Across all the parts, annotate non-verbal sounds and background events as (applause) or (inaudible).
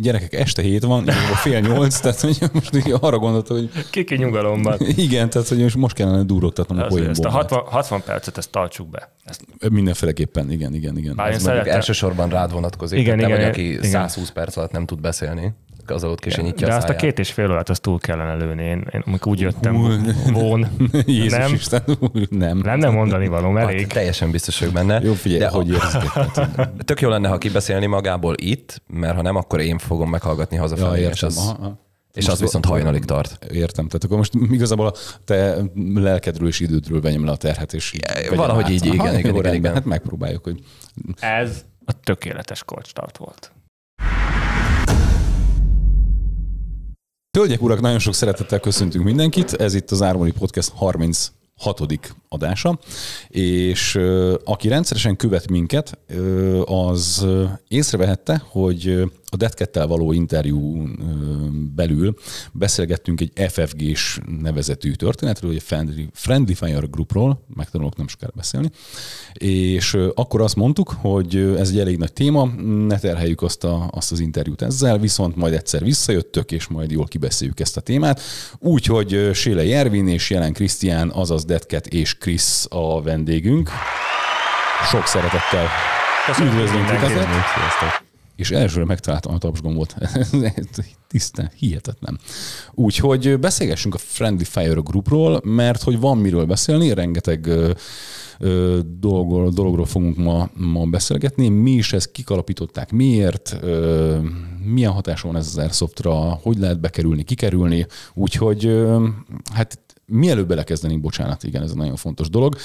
gyerekek, este hét van, fél nyolc, tehát hogy most így arra gondoltam, hogy... Kiki nyugalomban. Hát. Igen, tehát hogy most, most kellene durogtatnom a poénból. Ezt a 60, 60 percet, ezt tartsuk be. Ezt... Mindenféleképpen, igen, igen, igen. Bár én szeretem... elsősorban rád vonatkozik. Igen, igen, nem, igen, aki igen. 120 perc alatt nem tud beszélni az kis nyitja De a azt a két és fél órát azt túl kellene lőni. Én, én amikor úgy jöttem von, (laughs) Jézus nem, Isten, nem. Lenne mondani való, hát, elég. Hát, teljesen biztos vagyok benne. Jó, figyelj, de hogy érzed. (laughs) Tök jó lenne, ha kibeszélni magából itt, mert ha nem, akkor én fogom meghallgatni hazafelé. Ja, És az... Aha, aha. És most az viszont hajnalig tart. Értem, tehát akkor most igazából a te lelkedről és idődről venyem le a terhet, és ja, valahogy át. így, igen, Aha, igen, igen, igen, igen, Hát megpróbáljuk, hogy... Ez a tökéletes korcstart volt. Tölgyek urak, nagyon sok szeretettel köszöntünk mindenkit. Ez itt az Ármoni Podcast 30 hatodik adása, és aki rendszeresen követ minket, az észrevehette, hogy a Detkettel való interjú belül beszélgettünk egy FFG-s nevezetű történetről, egy Friendly, Friendly Fire Groupról, megtanulok nem sokára beszélni, és akkor azt mondtuk, hogy ez egy elég nagy téma, ne terheljük azt, a, azt az interjút ezzel, viszont majd egyszer visszajöttök, és majd jól kibeszéljük ezt a témát. Úgyhogy Séle Jervin és Jelen Krisztián, azaz Detket és Krisz a vendégünk. Sok szeretettel Köszönöm üdvözlünk mindenkit és elsőre megtaláltam a tapsgombot. (laughs) Tisztán, hihetetlen. Úgyhogy beszélgessünk a Friendly Fire Groupról, mert hogy van miről beszélni, rengeteg ö, dologról fogunk ma, ma beszélgetni. Mi is ezt kikalapították, miért, ö, milyen hatás van ez az Airsoftra, hogy lehet bekerülni, kikerülni. Úgyhogy ö, hát mielőbb belekezdenénk, bocsánat, igen, ez egy nagyon fontos dolog.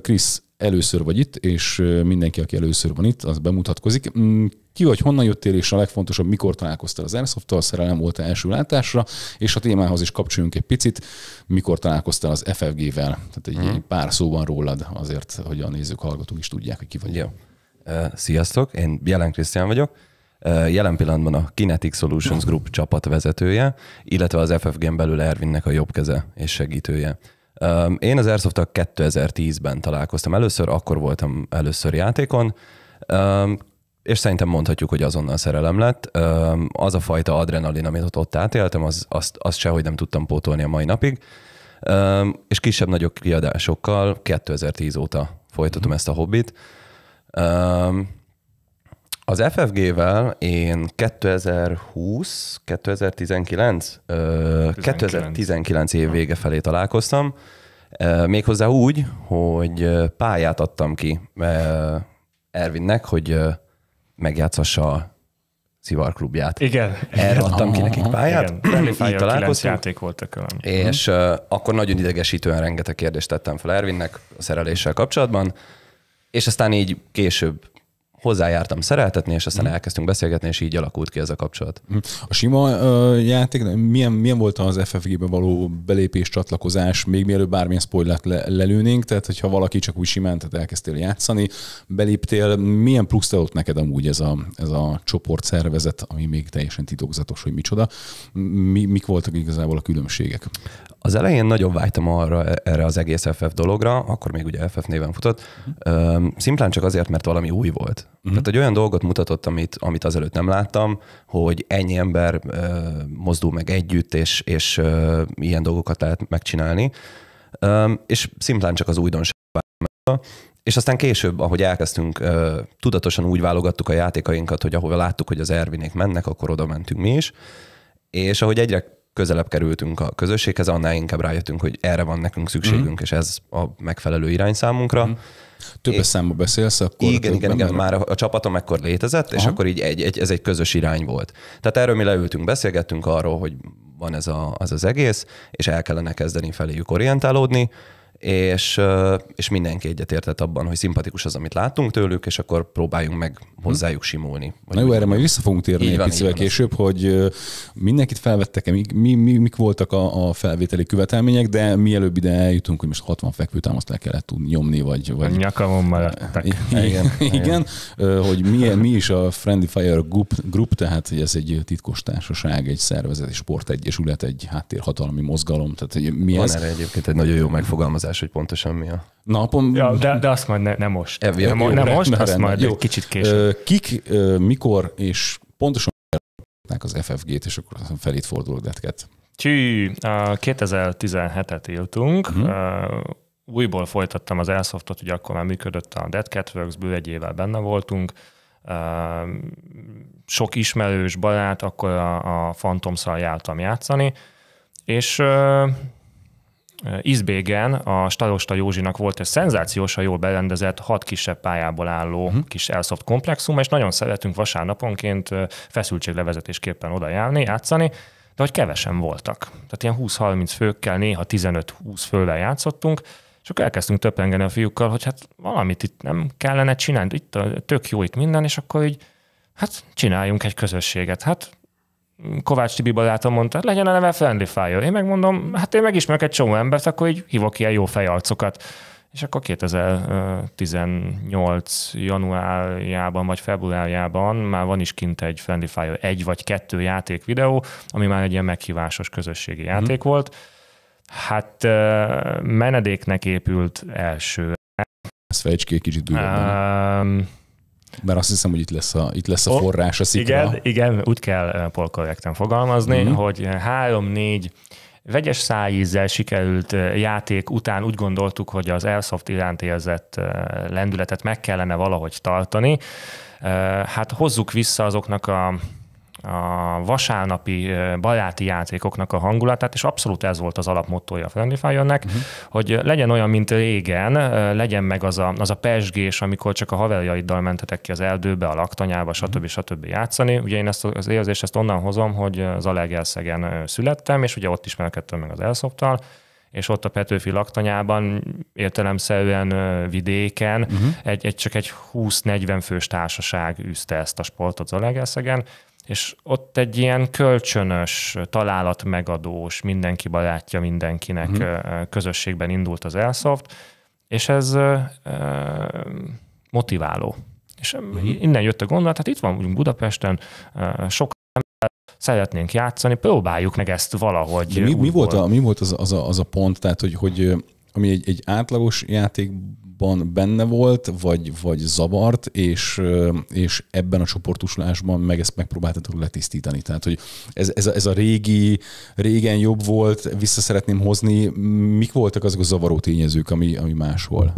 Krisz, először vagy itt, és mindenki, aki először van itt, az bemutatkozik. Mm, ki vagy, honnan jöttél, és a legfontosabb, mikor találkoztál az Airsoft-tal, szerelem volt első látásra, és a témához is kapcsoljunk egy picit, mikor találkoztál az FFG-vel. Tehát egy mm. pár szóban rólad azért, hogy a nézők, hallgatók is tudják, hogy ki vagy. Jó. Sziasztok, én Jelen Krisztián vagyok, jelen pillanatban a Kinetic Solutions Group csapatvezetője, illetve az FFG-n belül Ervinnek a jobb keze és segítője. Én az airsoft 2010-ben találkoztam először, akkor voltam először játékon és szerintem mondhatjuk, hogy azonnal szerelem lett. Az a fajta adrenalin, amit ott átéltem, az, azt, azt sehogy nem tudtam pótolni a mai napig. És kisebb-nagyobb kiadásokkal 2010 óta folytatom mhm. ezt a hobbit. Az FFG-vel én 2020, 2019, 19. 2019 év vége felé találkoztam, méghozzá úgy, hogy pályát adtam ki Ervinnek, hogy megjátszassa a szivarklubját. Igen. Erre adtam ki nekik pályát. Igen. Így találkoztunk. játék volt a külön. És uh, akkor nagyon idegesítően rengeteg kérdést tettem fel Ervinnek a szereléssel kapcsolatban, és aztán így később hozzájártam szereltetni, és aztán mhm. elkezdtünk beszélgetni, és így alakult ki ez a kapcsolat. Mhm. A sima uh, játék, milyen, milyen volt az FFG-be való belépés, csatlakozás, még mielőtt bármilyen spoilert le, lelőnénk, tehát hogyha valaki csak úgy simán, tehát elkezdtél játszani, beléptél, milyen plusz adott neked amúgy ez a, ez a csoport szervezet, ami még teljesen titokzatos, hogy micsoda, mi, mik voltak igazából a különbségek? Az elején nagyon vágytam arra, e, erre az egész FF dologra, akkor még ugye FF néven futott, uh szimplán csak azért, mert valami új volt. Uh-huh. Tehát egy olyan dolgot mutatott, amit, amit azelőtt nem láttam, hogy ennyi ember ö, mozdul meg együtt, és, és ö, ilyen dolgokat lehet megcsinálni. Ö, és szimplán csak az újdonság. És aztán később, ahogy elkezdtünk, ö, tudatosan úgy válogattuk a játékainkat, hogy ahova láttuk, hogy az Ervinék mennek, akkor oda mentünk mi is. És ahogy egyre közelebb kerültünk a közösséghez, annál inkább rájöttünk, hogy erre van nekünk szükségünk, uh-huh. és ez a megfelelő irány számunkra. Uh-huh. Több számba beszélsz, akkor... Igen, igen, igen, már a, a csapatom ekkor létezett, Aha. és akkor így egy, egy, ez egy közös irány volt. Tehát erről mi leültünk, beszélgettünk arról, hogy van ez a, az, az egész, és el kellene kezdeni feléjük orientálódni, és, és mindenki egyetértett abban, hogy szimpatikus az, amit láttunk tőlük, és akkor próbáljunk meg hozzájuk simulni. Na jó, erre majd vissza fogunk térni egy picivel később, az. hogy mindenkit felvettek-e, mi, mi, mi, mik voltak a, a felvételi követelmények, de mielőbb ide eljutunk, hogy most 60 fekvőtámaszt le kellett tudni nyomni, vagy... vagy... Nyakamon már Igen, igen, (laughs) igen, hogy mi, mi is a Friendly Fire Group, group, tehát hogy ez egy titkos társaság, egy szervezet, egy sportegyesület, egy háttérhatalmi mozgalom, tehát hogy mi Van ez? erre egyébként egy nagyon jó megfogalmazás megoldás, hogy pontosan mi a... Napom, Ja, de, de azt majd ne, ne most. E, ja, ne, jó, ne most, azt majd jó. egy kicsit később. Kik, mikor és pontosan az FFG-t, és akkor felét fordulok detket. Tű, 2017-et éltünk, uh-huh. újból folytattam az Airsoftot, ugye akkor már működött a Dead Cat Works, bő egy évvel benne voltunk, sok ismerős barát, akkor a, a phantom jártam játszani, és Izbégen a Starosta Józsinak volt egy szenzációsan jól berendezett, hat kisebb pályából álló uh-huh. kis elszoft komplexum, és nagyon szeretünk vasárnaponként feszültséglevezetésképpen oda járni, játszani, de hogy kevesen voltak. Tehát ilyen 20-30 főkkel, néha 15-20 fővel játszottunk, és akkor elkezdtünk töppengeni a fiúkkal, hogy hát valamit itt nem kellene csinálni, itt a, tök jó itt minden, és akkor így, hát csináljunk egy közösséget. Hát Kovács Tibi barátom mondta, hát legyen neve friendly fire. Én megmondom, hát én megismerek egy csomó embert, akkor így hívok ilyen jó fejarcokat. És akkor 2018 januárjában vagy februárjában már van is kint egy Friendly Fire egy vagy kettő játék videó, ami már egy ilyen meghívásos közösségi mm-hmm. játék mm. volt. Hát menedéknek épült első. Ezt fejtsd ki kicsit Um, mert azt hiszem, hogy itt lesz a, itt lesz a forrás, a szikra. Igen, igen úgy kell eh, polkorrekten fogalmazni, mm. hogy eh, három-négy vegyes szájízzel sikerült eh, játék után úgy gondoltuk, hogy az Airsoft iránt érzett lendületet meg kellene valahogy tartani. Hát hozzuk vissza azoknak a a vasárnapi baráti játékoknak a hangulatát, és abszolút ez volt az alapmottója a Friendly Fire-nek, uh-huh. hogy legyen olyan, mint régen, legyen meg az a, az a pesgés, amikor csak a haverjaiddal mentetek ki az erdőbe, a laktanyába, mhm. stb. stb. játszani. Ugye én ezt az érzést ezt onnan hozom, hogy az Zalaegerszegen születtem, és ugye ott ismerkedtem meg az elszoptal, és ott a Petőfi laktanyában értelemszerűen vidéken uh-huh. egy, egy, csak egy 20-40 fős társaság üzte ezt a sportot Zalaegerszegen, és ott egy ilyen kölcsönös, találat megadós, mindenki barátja mindenkinek uh-huh. közösségben indult az Elsoft, és ez motiváló. És uh-huh. innen jött a gondolat, hát itt van Budapesten, sok szeretnénk játszani, próbáljuk meg ezt valahogy. mi, mi, volt, a, mi volt az, az, a, az a pont, tehát hogy, hogy ami egy, egy átlagos játék ban benne volt, vagy, vagy zavart, és, és ebben a csoportosulásban meg ezt megpróbáltatok letisztítani. Tehát, hogy ez, ez, a, ez a régi, régen jobb volt, vissza szeretném hozni. Mik voltak azok a zavaró tényezők, ami, ami máshol?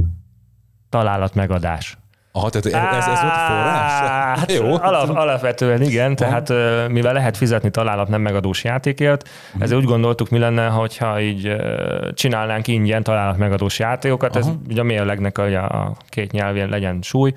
Találat megadás. Aha, tehát ez, ez volt a forrás? (laughs) Hát Jó. Alap, alapvetően igen, tehát Aha. mivel lehet fizetni találat nem megadós játékért, mhm. ezért úgy gondoltuk, mi lenne, hogyha így csinálnánk ingyen találat megadós játékokat, Aha. ez ugye a mérlegnek a, a két nyelvén legyen súly,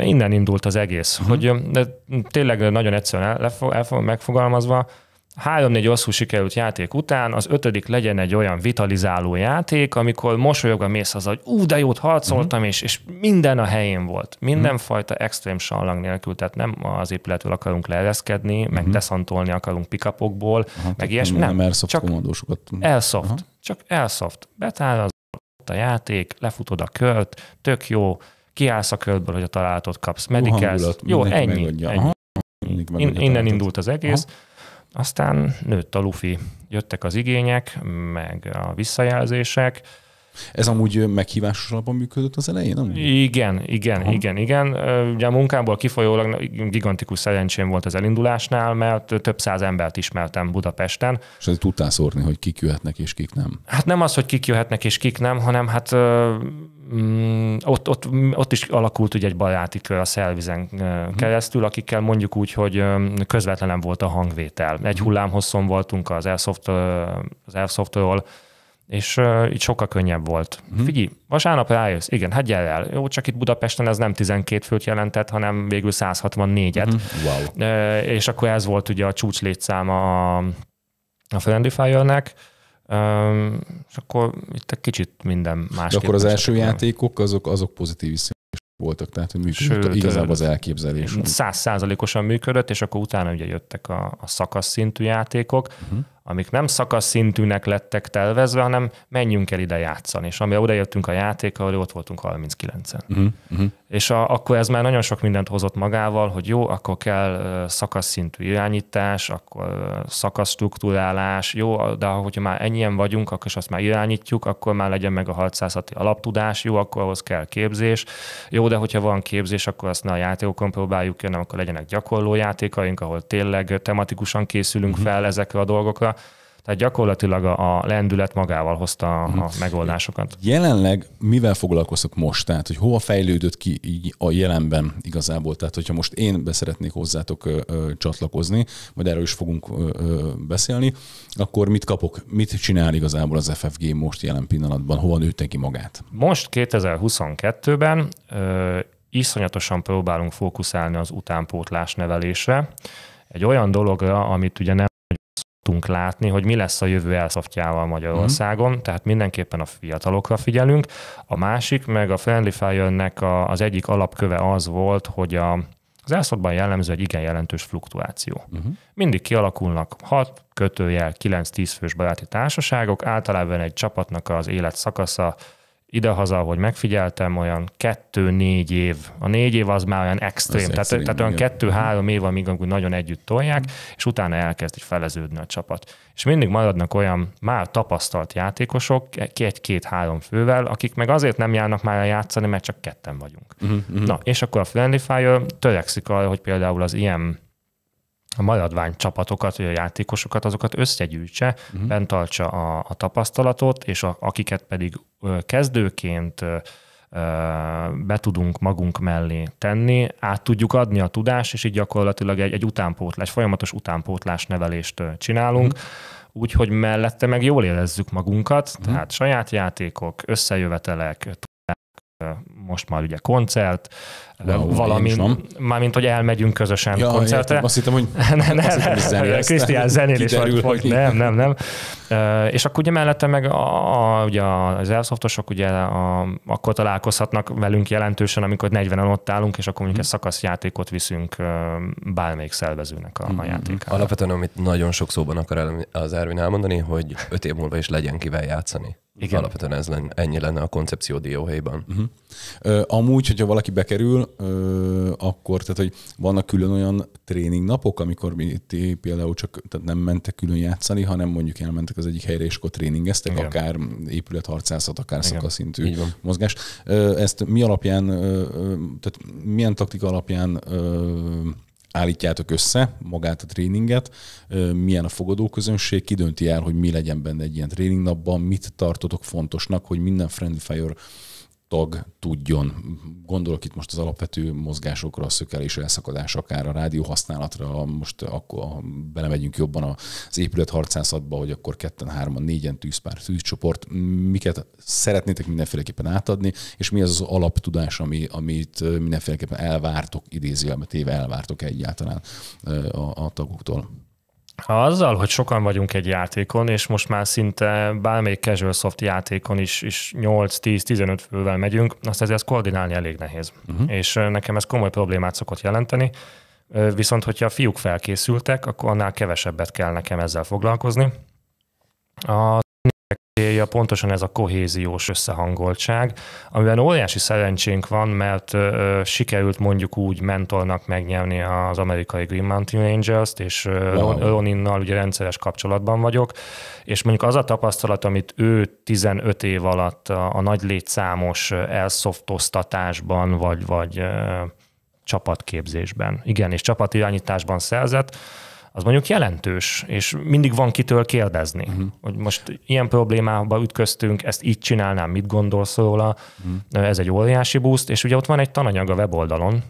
Innen indult az egész, uh-huh. hogy de tényleg nagyon egyszerűen elfog, elfog, megfogalmazva, Három-négy rosszul sikerült játék után az ötödik legyen egy olyan vitalizáló játék, amikor mosolyogva mész haza, hogy ú, de jót harcoltam, uh-huh. és, és minden a helyén volt. Mindenfajta mhm. uh-huh. extrém sallang nélkül, tehát nem az épületről akarunk leereszkedni, uh-huh. meg mhm. deszantolni akarunk pikapokból, uh-huh, meg ilyesmi. Nem, nem csak komandósokat. Uh-huh. Csak elsoft, Betáraz a játék, lefutod a kört, tök jó, kiállsz a körből, hogy a találatot kapsz, medikálsz. Jó, ennyi. ennyi. Aha. In, innen indult az egész. Aha aztán nőtt a lufi. Jöttek az igények, meg a visszajelzések, ez amúgy meghívásosabban működött az elején, nem? Igen, igen, Aha. igen, igen. Ugye a munkámból kifolyólag gigantikus szerencsém volt az elindulásnál, mert több száz embert ismertem Budapesten. És ezt tudtál szórni, hogy kik jöhetnek és kik nem? Hát nem az, hogy kik jöhetnek és kik nem, hanem hát Mm, ott, ott, ott is alakult ugye egy baráti kör a szervizen mhm. keresztül, akikkel mondjuk úgy, hogy közvetlenem volt a hangvétel. Egy mhm. hullám hosszon voltunk az, Airsoft, az Airsoftról, és uh, így sokkal könnyebb volt. Hmm. Figyelj, vasárnap rájössz, igen, hát gyere el. Jó, csak itt Budapesten ez nem 12 főt jelentett, hanem végül 164-et. Hmm. Wow. Uh, és akkor ez volt ugye a csúcs a, a Friendly Fire-nek és akkor itt egy kicsit minden más. De akkor az első nem. játékok azok, azok pozitív is voltak, tehát hogy működött Sőt, igazából az elképzelés. Száz százalékosan működött, és akkor utána ugye jöttek a, a szakasz szintű játékok, uh-huh amik nem szintűnek lettek telvezve, hanem menjünk el ide játszani. És amire odajöttünk a játékkal, ott voltunk 39-en. Uh-huh, mhm, mhm. És a, akkor ez már nagyon sok mindent hozott magával, hogy jó, akkor kell szintű irányítás, akkor struktúrálás, jó, de hogyha már ennyien vagyunk, akkor is azt már irányítjuk, akkor már legyen meg a harcászati alaptudás, jó, akkor ahhoz kell képzés, jó, de hogyha van képzés, akkor azt ne a játékokon próbáljuk ki, hanem akkor legyenek gyakorló játékaink, ahol tényleg tematikusan készülünk uh-huh. fel ezekre a dolgokra, tehát gyakorlatilag a, lendület magával hozta a, mhm. megoldásokat. Jelenleg mivel foglalkozok most? Tehát, hogy hova fejlődött ki így a jelenben igazából? Tehát, hogyha most én beszeretnék hozzátok ö, ö, csatlakozni, majd erről is fogunk ö, ö, beszélni, akkor mit kapok? Mit csinál igazából az FFG most jelen pillanatban? Hova nőtte ki magát? Most 2022-ben ö, iszonyatosan próbálunk fókuszálni az utánpótlás nevelésre. Egy olyan dologra, amit ugye nem tudtunk látni, hogy mi lesz a jövő elszoftjával Magyarországon, mm. tehát mindenképpen a fiatalokra figyelünk. A másik, meg a Friendly Fire-nek a, az egyik alapköve az volt, hogy a, az elszoftban jellemző egy igen jelentős fluktuáció. Uh-huh. Mindig kialakulnak 6 kötőjel 9-10 fős baráti társaságok, általában egy csapatnak az élet szakasza idehaza, hogy megfigyeltem, olyan kettő-négy év. A négy év az már olyan extrém, az tehát, extrém tehát olyan kettő-három év, amíg nagyon együtt tolják, mm. és utána elkezd így feleződni a csapat. És mindig maradnak olyan már tapasztalt játékosok, egy-két-három fővel, akik meg azért nem járnak már a játszani, mert csak ketten vagyunk. Mm-hmm. Na, és akkor a Friendly Fire törekszik arra, hogy például az ilyen a maradvány csapatokat, vagy a játékosokat, azokat összegyűjtse, uh-huh. Mhm. bentartsa a, a tapasztalatot, és a, akiket pedig kezdőként be tudunk magunk mellé tenni, át tudjuk adni a tudást, és így gyakorlatilag egy, egy utánpótlás, folyamatos utánpótlás nevelést csinálunk, uh-huh. úgyhogy mellette meg jól érezzük magunkat, uh-huh. tehát saját játékok, összejövetelek, most már ugye koncert, wow, valamint, mármint, hogy elmegyünk közösen ja, koncertre. Értem, azt hittem, hogy (laughs) nem, Krisztián zenél is vagy, vagy nem, nem, nem. És akkor ugye mellette meg a, a, ugye az elszoftosok ugye a, akkor találkozhatnak velünk jelentősen, amikor 40-en ott állunk, és akkor mondjuk hmm. egy mhm. szakaszjátékot viszünk bármelyik szervezőnek a, a mhm. játékára. Alapvetően, amit nagyon sok szóban akar az Ervin elmondani, hogy öt év múlva is legyen kivel játszani. Igen. Alapvetően ez lenne, ennyi lenne a koncepció dióhelyben. Uh-huh. Mhm. amúgy, hogyha valaki bekerül, ö, akkor, tehát hogy vannak külön olyan tréning napok, amikor mi ti például csak tehát nem mentek külön játszani, hanem mondjuk elmentek az egyik helyre, és akkor tréningeztek, Igen. akár épületharcászat, akár Igen. szakaszintű mozgás. Ö, ezt mi alapján, ö, tehát milyen taktika alapján ö, állítjátok össze magát a tréninget, milyen a fogadóközönség, ki dönti el, hogy mi legyen benne egy ilyen tréningnapban, mit tartotok fontosnak, hogy minden Friendly Fire tag tudjon. Gondolok itt most az alapvető mozgásokra, a szökelés, elszakadás, akár a rádió használatra, most akkor belemegyünk jobban az épület harcászatba, hogy akkor ketten, hárman, négyen tűzpár, tűzcsoport, miket szeretnétek mindenféleképpen átadni, és mi az az alaptudás, ami, amit mindenféleképpen elvártok, idézőjelmet éve elvártok egyáltalán a, a tagoktól. Azzal, hogy sokan vagyunk egy játékon, és most már szinte bármelyik casual soft játékon is, is 8-10-15 fővel megyünk, azt ezért ezt koordinálni elég nehéz. Uh-huh. És nekem ez komoly problémát szokott jelenteni. Viszont, hogyha a fiúk felkészültek, akkor annál kevesebbet kell nekem ezzel foglalkozni. A célja pontosan ez a kohéziós összehangoltság, amiben óriási szerencsénk van, mert ö, sikerült mondjuk úgy mentornak megnyerni az amerikai Green Mountain Rangers-t, és wow. Roninnal ugye rendszeres kapcsolatban vagyok, és mondjuk az a tapasztalat, amit ő 15 év alatt a, a nagy létszámos elszoftoztatásban, vagy, vagy ö, csapatképzésben, igen, és csapatirányításban szerzett, az mondjuk jelentős, és mindig van kitől kérdezni, uh-huh. hogy most ilyen problémába ütköztünk, ezt így csinálnám, mit gondolsz róla, uh-huh. ez egy óriási boost, és ugye ott van egy tananyag a weboldalon,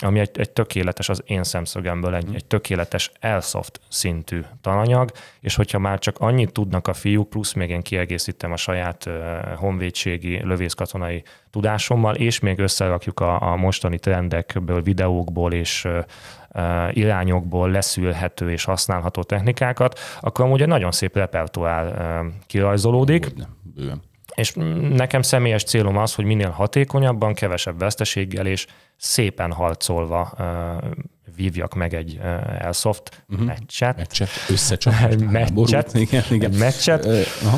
ami egy, egy tökéletes, az én szemszögemből egy, mhm. egy tökéletes elsoft szintű tananyag, és hogyha már csak annyit tudnak a fiúk, plusz még én kiegészítem a saját uh, honvédségi, lövészkatonai tudásommal, és még összerakjuk a, a mostani trendekből, videókból és uh, irányokból leszülhető és használható technikákat, akkor amúgy egy nagyon szép repertoár kirajzolódik. Bőven. És nekem személyes célom az, hogy minél hatékonyabban, kevesebb veszteséggel és szépen harcolva vívjak meg egy uh, Elsoft uh-huh. Mhm. meccset. Meccset, összecsapást. (laughs) meccset, igen, igen. meccset. Uh, aha.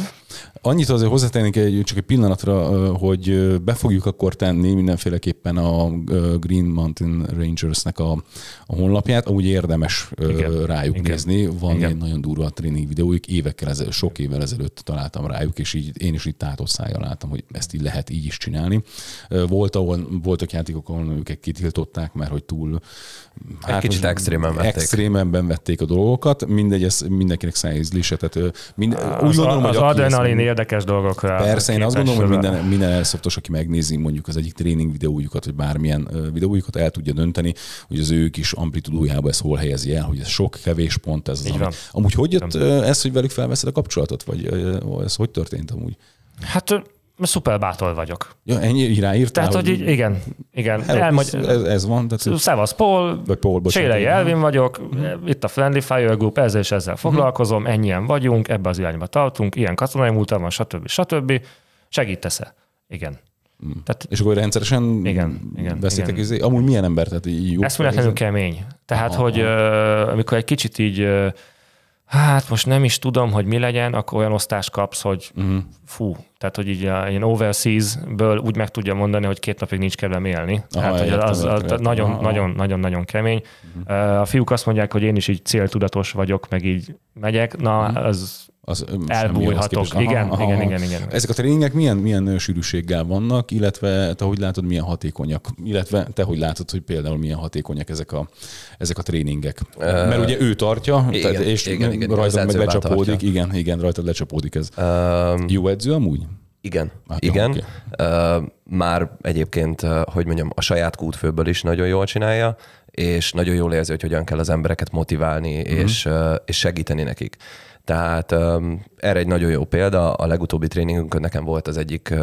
Annyit azért hozzátennék egy, csak egy pillanatra, hogy be fogjuk akkor tenni mindenféleképpen a Green Mountain Rangersnek a, a honlapját, amúgy érdemes Igen. rájuk Igen. nézni. Van Igen. egy nagyon durva tréning videójuk, évekkel ezelőtt, sok évvel ezelőtt találtam rájuk, és így én is itt tátott szájjal láttam, hogy ezt így lehet így is csinálni. Volt, ahol, voltak játékok, ahol őket kitiltották, mert hogy túl... Hát, egy kicsit extrémen vették. Extrémenben vették a dolgokat. Mindegy, ez mindenkinek szájízlése. Tehát mind, az, úgy gondolom, az, az adrenalin érdekes dolgokra. Persze, én azt gondolom, hogy minden, minden elszoptos, aki megnézi mondjuk az egyik tréning videójukat, vagy bármilyen videójukat, el tudja dönteni, hogy az ő kis amplitudójába ez hol helyezi el, hogy ez sok, kevés pont ez az. Amit... Amúgy hogy jött ez, hogy velük felveszed a kapcsolatot, vagy ez hogy történt amúgy? Hát Szuper bátor vagyok. Ja, ennyi ráírtál? Tehát, hogy, hogy igen, igen. Hello, Elmagy... ez, ez, van. Tehát Szevasz Paul, vagy Paul Sélei Elvin vagyok, uh-huh. itt a Friendly Fire Group, ezzel és ezzel mhm. foglalkozom, uh-huh. ennyien vagyunk, ebbe az irányba tartunk, ilyen katonai múltam van, stb. stb. Segítesz-e? Igen. Mhm. Tehát, és akkor rendszeresen igen, igen, beszéltek, igen. Izé- amúgy milyen ember? Tehát jó, Ez véletlenül kemény. Tehát, Aha. hogy uh, amikor egy kicsit így uh, hát most nem is tudom, hogy mi legyen, akkor olyan osztást kapsz, hogy uh-huh. fú, tehát hogy így eh, ilyen overseas-ből úgy meg tudja mondani, hogy két napig nincs kedvem élni. Aha, hát, hogy az, az, nagyon, Aha. nagyon, nagyon, nagyon kemény. Uh-huh. A fiúk azt mondják, hogy én is így céltudatos vagyok, meg így megyek, na, uh-huh. Mhm. az az, Elbújhatok. Igen, aha, aha, igen, aha. igen, igen, igen. Ezek a tréningek milyen, milyen sűrűséggel vannak, illetve te hogy látod, milyen hatékonyak, illetve te hogy látod, hogy például milyen hatékonyak ezek a, ezek a tréningek. Uh, Mert ugye ő tartja, igen, tehát, és igen, igen, rajtad meg lecsapódik, tartja. igen, igen, rajtad lecsapódik ez. Uh, Jó edző amúgy? Igen, hát, igen. Jó, okay. uh, már egyébként, hogy mondjam, a saját kútfőből is nagyon jól csinálja, és nagyon jól érzi, hogy hogyan kell az embereket motiválni, uh-huh. és, és segíteni nekik. Tehát um, erre egy nagyon jó példa, a legutóbbi tréningünkön nekem volt az egyik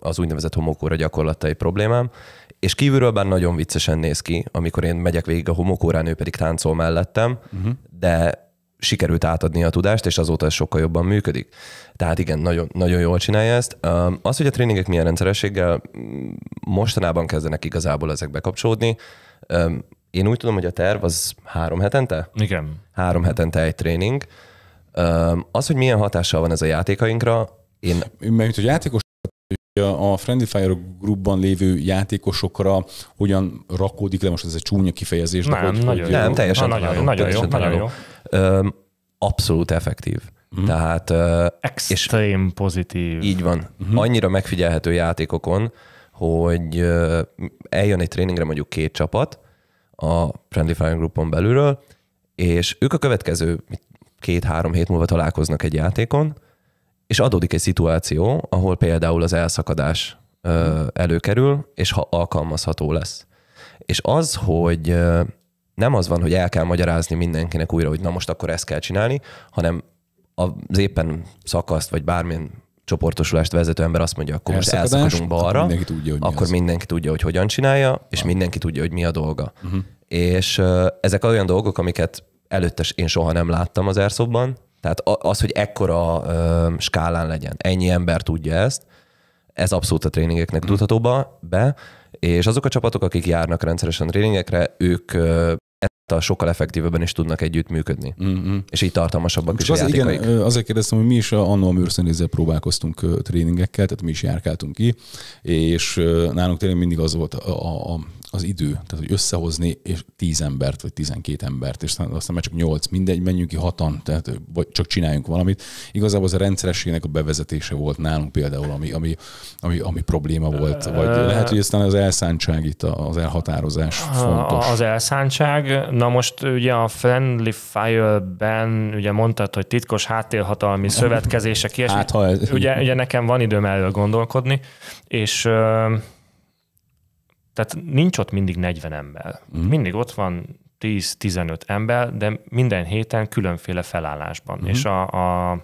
az úgynevezett homokóra gyakorlatai problémám, és kívülről bár nagyon viccesen néz ki, amikor én megyek végig a homokórán, ő pedig táncol mellettem, uh-huh. de sikerült átadni a tudást, és azóta ez sokkal jobban működik. Tehát igen, nagyon, nagyon jól csinálja ezt. Az, hogy a tréningek milyen rendszerességgel mostanában kezdenek igazából ezek bekapcsolódni, én úgy tudom, hogy a terv az három hetente? Igen. Három hetente egy tréning. Az, hogy milyen hatással van ez a játékainkra, én... Mert hogy játékos a Friendly Fire grupban lévő játékosokra hogyan rakódik le, most ez egy csúnya kifejezés. Nem, hogy, nagyon hogy, jó. nem teljesen Na, nagyon, nagyon, jó, nagyon jó. jó. Abszolút effektív. Mm. Tehát... Extrém pozitív. Így van. Mm-hmm. Annyira megfigyelhető játékokon, hogy eljön egy tréningre mondjuk két csapat a Friendly Fire grupon belülről, és ők a következő, mit két-három hét múlva találkoznak egy játékon, és adódik egy szituáció, ahol például az elszakadás előkerül, és ha alkalmazható lesz. És az, hogy nem az van, hogy el kell magyarázni mindenkinek újra, hogy na most akkor ezt kell csinálni, hanem az éppen szakaszt, vagy bármilyen csoportosulást vezető ember azt mondja, akkor most elszakadunk balra, akkor mindenki tudja, hogy, akkor mindenki tudja, hogy hogyan csinálja, és ah. mindenki tudja, hogy mi a dolga. Uh-huh. És ezek olyan dolgok, amiket előtte én soha nem láttam az Airsoftban, tehát az, hogy ekkora ö, skálán legyen, ennyi ember tudja ezt, ez abszolút a tréningeknek mm. tudható be, és azok a csapatok, akik járnak rendszeresen tréningekre, ők ettől a sokkal effektívebben is tudnak együtt működni. Mm-hmm. És így tartalmasabbak Most is az, a Igen, azért kérdeztem, hogy mi is annó a Műrszönézzel próbálkoztunk tréningekkel, tehát mi is járkáltunk ki, és nálunk tényleg mindig az volt a, a, a az idő, tehát hogy összehozni és 10 embert, vagy 12 embert, és aztán már csak 8, mindegy, menjünk ki hatan, tehát vagy csak csináljunk valamit. Igazából az a rendszerességnek a bevezetése volt nálunk például, ami, ami, ami, ami probléma volt, vagy lehet, hogy aztán az elszántság itt az elhatározás fontos. Az elszántság, na most ugye a Friendly Fire-ben ugye mondtad, hogy titkos háttérhatalmi szövetkezések, (laughs) ilyesmi. Hát, ha ez... ugye, ugye nekem van időm erről gondolkodni, és tehát nincs ott mindig 40 ember. Mm. Mindig ott van 10-15 ember, de minden héten különféle felállásban. Mm. És a, a,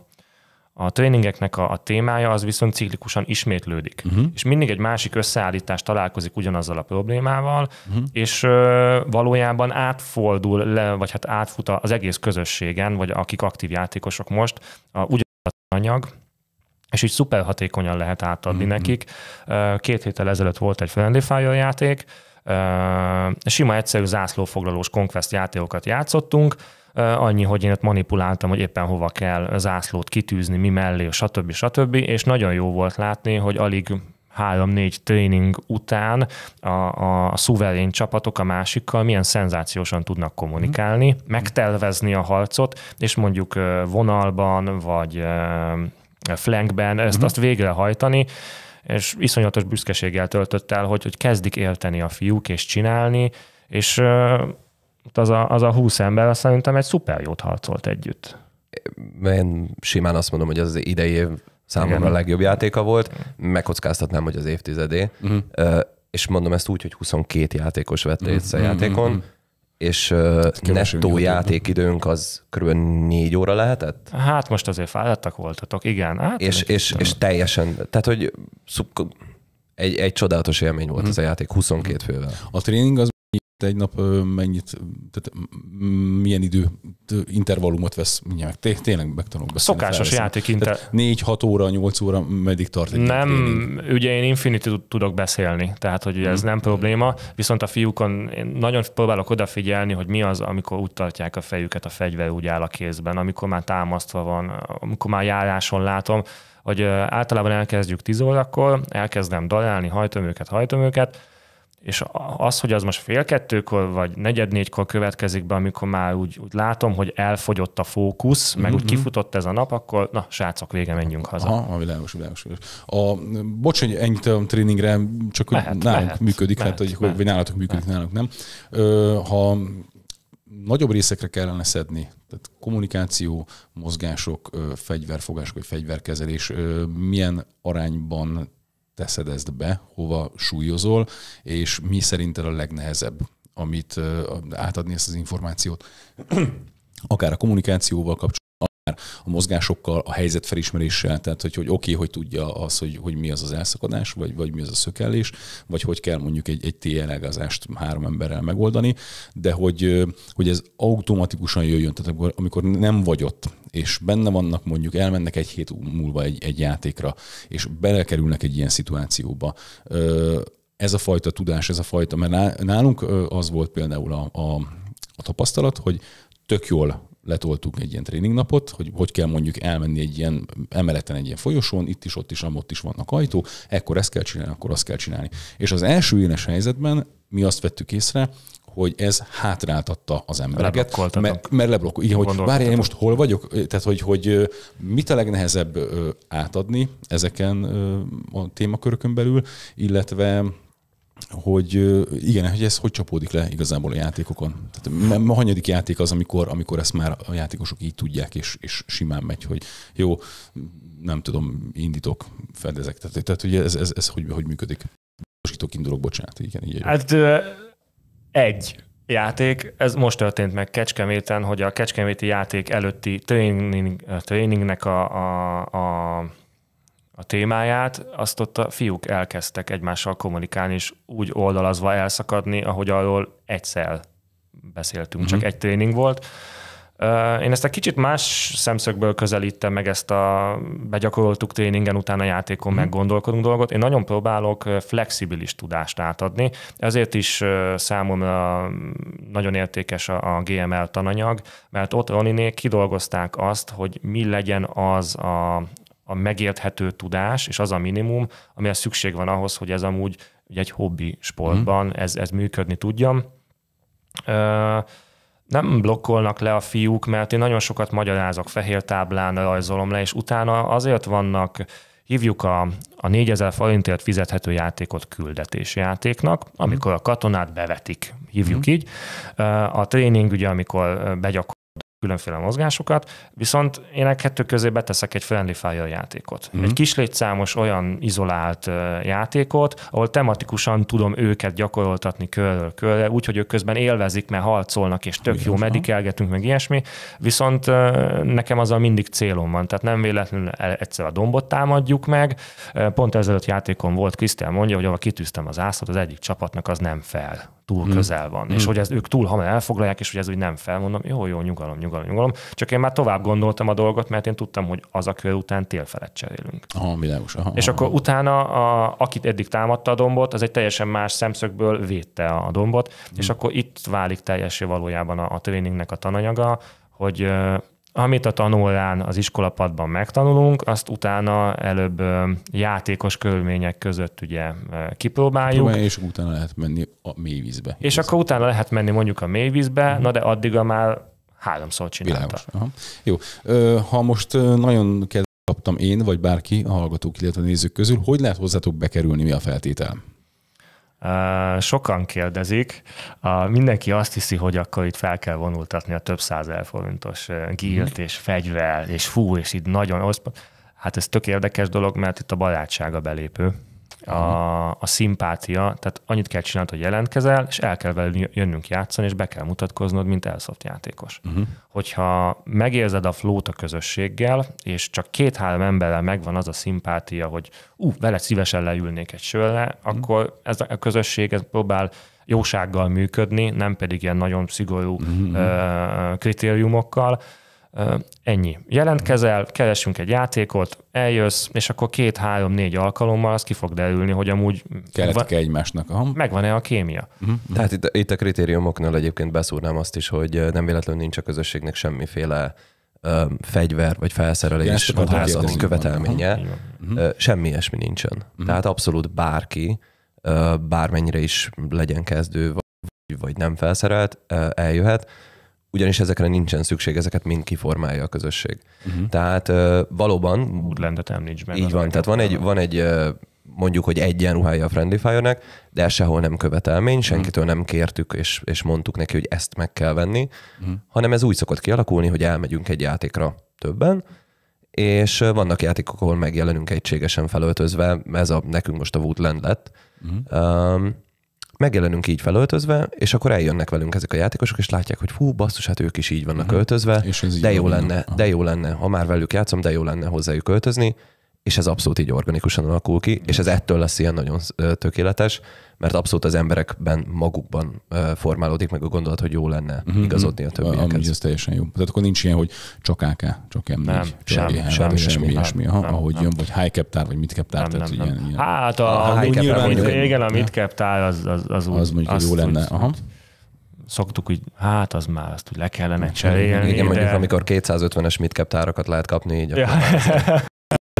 a tréningeknek a, a témája az viszont ciklikusan ismétlődik. Mm. És mindig egy másik összeállítás találkozik ugyanazzal a problémával, mm. és ö, valójában átfordul le, vagy hát átfut az egész közösségen, vagy akik aktív játékosok most, a, ugyanaz az anyag, és így szuper hatékonyan lehet átadni mm-hmm. nekik. Két héttel ezelőtt volt egy Friendly játék, sima egyszerű zászlófoglalós Conquest játékokat játszottunk, annyi, hogy én ott manipuláltam, hogy éppen hova kell zászlót kitűzni, mi mellé, stb. stb. És nagyon jó volt látni, hogy alig három-négy tréning után a, a szuverén csapatok a másikkal milyen szenzációsan tudnak kommunikálni, mm. megtervezni a harcot, és mondjuk vonalban, vagy flankben, ezt uh-huh. azt végrehajtani, és iszonyatos büszkeséggel töltött el, hogy, hogy kezdik élteni a fiúk és csinálni, és az a, az a 20 ember azt szerintem egy szuper jót harcolt együtt. Én simán azt mondom, hogy az idei év számomra a legjobb játéka volt, megkockáztatnám, hogy az évtizedé, uh-huh. és mondom ezt úgy, hogy 22 játékos vett mhm. részt uh-huh. a játékon, uh-huh és nettó játékidőnk az kb. négy óra lehetett? Hát most azért fáradtak voltatok, igen. Hát és, és, és teljesen, tehát hogy szuk, egy, egy csodálatos élmény volt hmm. ez a játék 22 fővel. A tréning az te egy nap mennyit, tehát milyen idő intervallumot vesz, mindjárt té- tényleg megtanulok beszélni. Szokásos játék inter... négy-hat óra, nyolc óra, meddig tart egy Nem, tréning. ugye én infinity tudok beszélni, tehát hogy ugye ez hmm. nem probléma, viszont a fiúkon én nagyon próbálok odafigyelni, hogy mi az, amikor úgy tartják a fejüket, a fegyver úgy áll a kézben, amikor már támasztva van, amikor már járáson látom, hogy általában elkezdjük 10 órakor, elkezdem dalálni, hajtom őket, hajtom őket, és az, hogy az most fél kettőkor, vagy negyed négykor következik be, amikor már úgy, úgy látom, hogy elfogyott a fókusz, meg mm-hmm. úgy mhm. kifutott ez a nap, akkor na, srácok, vége, menjünk haza. Aha, a világos, világos, világos. A, bocs, hogy ennyit a tréningre, csak hogy lehet, nálunk lehet, működik, lehet, lehet, hogy, vagy nálatok működik, lehet. nálunk nem. Ö, ha nagyobb részekre kellene szedni, tehát kommunikáció, mozgások, fegyverfogások vagy fegyverkezelés, milyen arányban teszed ezt be, hova súlyozol, és mi szerinted a legnehezebb, amit átadni ezt az információt. (clears throat) Akár a kommunikációval kapcsolatban, a mozgásokkal, a helyzet felismeréssel, tehát hogy, hogy oké, okay, hogy tudja az, hogy, hogy mi az az elszakadás, vagy, vagy mi az a szökellés, vagy hogy kell mondjuk egy, egy TLG-gázást három emberrel megoldani, de hogy, hogy ez automatikusan jöjjön, tehát amikor, amikor nem vagy ott, és benne vannak mondjuk, elmennek egy hét múlva egy, egy játékra, és belekerülnek egy ilyen szituációba, ez a fajta tudás, ez a fajta, mert nálunk az volt például a, a, a tapasztalat, hogy tök jól letoltuk egy ilyen tréningnapot, hogy hogy kell mondjuk elmenni egy ilyen emeleten, egy ilyen folyosón, itt is, ott is, amott is vannak ajtó, ekkor ezt kell csinálni, akkor azt kell csinálni. És az első éles helyzetben mi azt vettük észre, hogy ez hátráltatta az embereket. Mert, mert leblokk, igen, hogy várj, én most hol vagyok? Tehát, hogy, hogy mit a legnehezebb átadni ezeken a témakörökön belül, illetve hogy igen, hogy ez hogy csapódik le igazából a játékokon. Tehát a hanyadik játék az, amikor, amikor ezt már a játékosok így tudják, és, és simán megy, hogy jó, nem tudom, indítok, fedezek. Tehát, tehát hogy ez, ez, ez hogy, hogy működik? Mosítok, indulok, bocsánat. Igen, így hát egy játék, ez most történt meg Kecskeméten, hogy a Kecskeméti játék előtti training, trainingnek a, a, a a témáját, azt ott a fiúk elkezdtek egymással kommunikálni, és úgy oldalazva elszakadni, ahogy arról egyszer beszéltünk, mm-hmm. csak mhm. egy tréning volt. Én ezt egy kicsit más szemszögből közelítem meg ezt a begyakoroltuk tréningen, utána játékon mm. meggondolkodunk dolgot. Én nagyon próbálok flexibilis tudást átadni, ezért is számomra nagyon értékes a GML tananyag, mert ott Roninék kidolgozták azt, hogy mi legyen az a, a megérthető tudás, és az a minimum, a szükség van ahhoz, hogy ez amúgy ugye egy hobbi sportban mm. ez, ez működni tudjon. Ö, nem blokkolnak le a fiúk, mert én nagyon sokat magyarázok, fehér táblán rajzolom le, és utána azért vannak, hívjuk a, a 4000 forintért fizethető játékot küldetési játéknak, mhm. amikor a katonát bevetik, hívjuk mm. így. A tréning ugye, amikor begyakorolják különféle mozgásokat, viszont én a kettő közé beteszek egy friendly fire játékot. Mm. Egy létszámos olyan izolált játékot, ahol tematikusan tudom őket gyakoroltatni körről körre, úgyhogy ők közben élvezik, mert harcolnak, és tök Ugyan, jó medikelgetünk, meg ilyesmi, viszont nekem azzal mindig célom van, tehát nem véletlenül egyszer a dombot támadjuk meg. Pont ezelőtt játékon volt, Krisztel mondja, hogy ahol kitűztem az ászlót, az egyik csapatnak az nem fel túl hmm. közel van, hmm. és hm. hogy ez, ők túl hamar elfoglalják, és hogy ez úgy nem felmondom, jó, jó, nyugalom, nyugalom, nyugalom. Csak én már tovább gondoltam a dolgot, mert én tudtam, hogy az a kör után télfelet cserélünk. Aha, világos. Aha, és aha. akkor utána, a, akit eddig támadta a dombot, az egy teljesen más szemszögből védte a dombot, hmm. és hm. akkor itt válik teljesen valójában a, a tréningnek a tananyaga, hogy amit a tanulán az iskolapadban megtanulunk, azt utána előbb játékos körülmények között ugye kipróbáljuk. Próbálja, és utána lehet menni a mélyvízbe. És akkor utána lehet menni mondjuk a mélyvízbe, uh-huh. Mhm. na de a már háromszor csinálta. Aha. Jó. Ha most nagyon kaptam én, vagy bárki a hallgatók, illetve a nézők közül, hogy lehet hozzátok bekerülni, mi a feltétel? sokan kérdezik, mindenki azt hiszi, hogy akkor itt fel kell vonultatni a több százer forintos gírt mhm. és fegyver, és fú, és itt nagyon oszpa. Hát ez tök érdekes dolog, mert itt a barátsága belépő a, a szimpátia, tehát annyit kell csinálnod, hogy jelentkezel, és el kell velünk jönnünk játszani, és be kell mutatkoznod, mint elszoft játékos. Uh-huh. Hogyha megérzed a flót a közösséggel, és csak két-három emberrel megvan az a szimpátia, hogy ú, vele szívesen leülnék egy sörre, uh-huh. akkor ez a közösség ez próbál jósággal működni, nem pedig ilyen nagyon szigorú uh-huh. kritériumokkal, Ennyi. Jelentkezel, keresünk egy játékot, eljössz, és akkor két, három, négy alkalommal az ki fog derülni, hogy amúgy... Kelletek -e egymásnak? Aha. Megvan-e a kémia? Uh-huh. Mhm. Tehát itt, itt a kritériumoknál egyébként beszúrnám azt is, hogy nem véletlenül nincs a közösségnek semmiféle fegyver vagy felszerelés ja, követelménye. Mhm. Semmi ilyesmi nincsen. Uh-huh. Tehát abszolút bárki, bármennyire is legyen kezdő, vagy nem felszerelt, eljöhet ugyanis ezekre nincsen szükség, ezeket mind kiformálja a közösség. Uh-huh. Tehát uh, valóban... Woodlandet említs meg. Így van, tehát van egy, van egy uh, mondjuk, hogy ilyen ruhája a Friendly Fire-nek, de ez sehol nem követelmény, mhm. senkitől nem kértük és, és mondtuk neki, hogy ezt meg kell venni, uh-huh. hanem ez úgy szokott kialakulni, hogy elmegyünk egy játékra többen, és vannak játékok, ahol megjelenünk egységesen felöltözve, ez a nekünk most a Woodland lett. Uh-huh. Um, megjelenünk így felöltözve, és akkor eljönnek velünk ezek a játékosok, és látják, hogy hú, basszus, hát ők is így vannak uh-huh. öltözve, és de jó lenne, a... de jó lenne, ha már velük játszom, de jó lenne hozzájuk öltözni, és ez abszolút így organikusan alakul ki, és ez ettől lesz ilyen nagyon tökéletes, mert abszolút az emberekben magukban formálódik meg a gondolat, hogy jó lenne mhm, mhm. igazodni a többiekhez. ez teljesen jó. Tehát akkor nincs ilyen, hogy csak AK, csak M4, nem, semmi, semmi, semmi, semmi, semmi ilyesmi, aha, nem, ahogy nem. jön, vagy high cap vagy mid cap tehát nem, ilyen, ilyen. Hát a, a, a high cap mondjuk, igen, a mid cap az, az, az, úgy, az mondjuk jó lenne. Aha szoktuk hogy hát az már azt hogy le kellene cserélni. Igen, de... mondjuk amikor 250-es midcap tárakat lehet kapni, így ja. (laughs)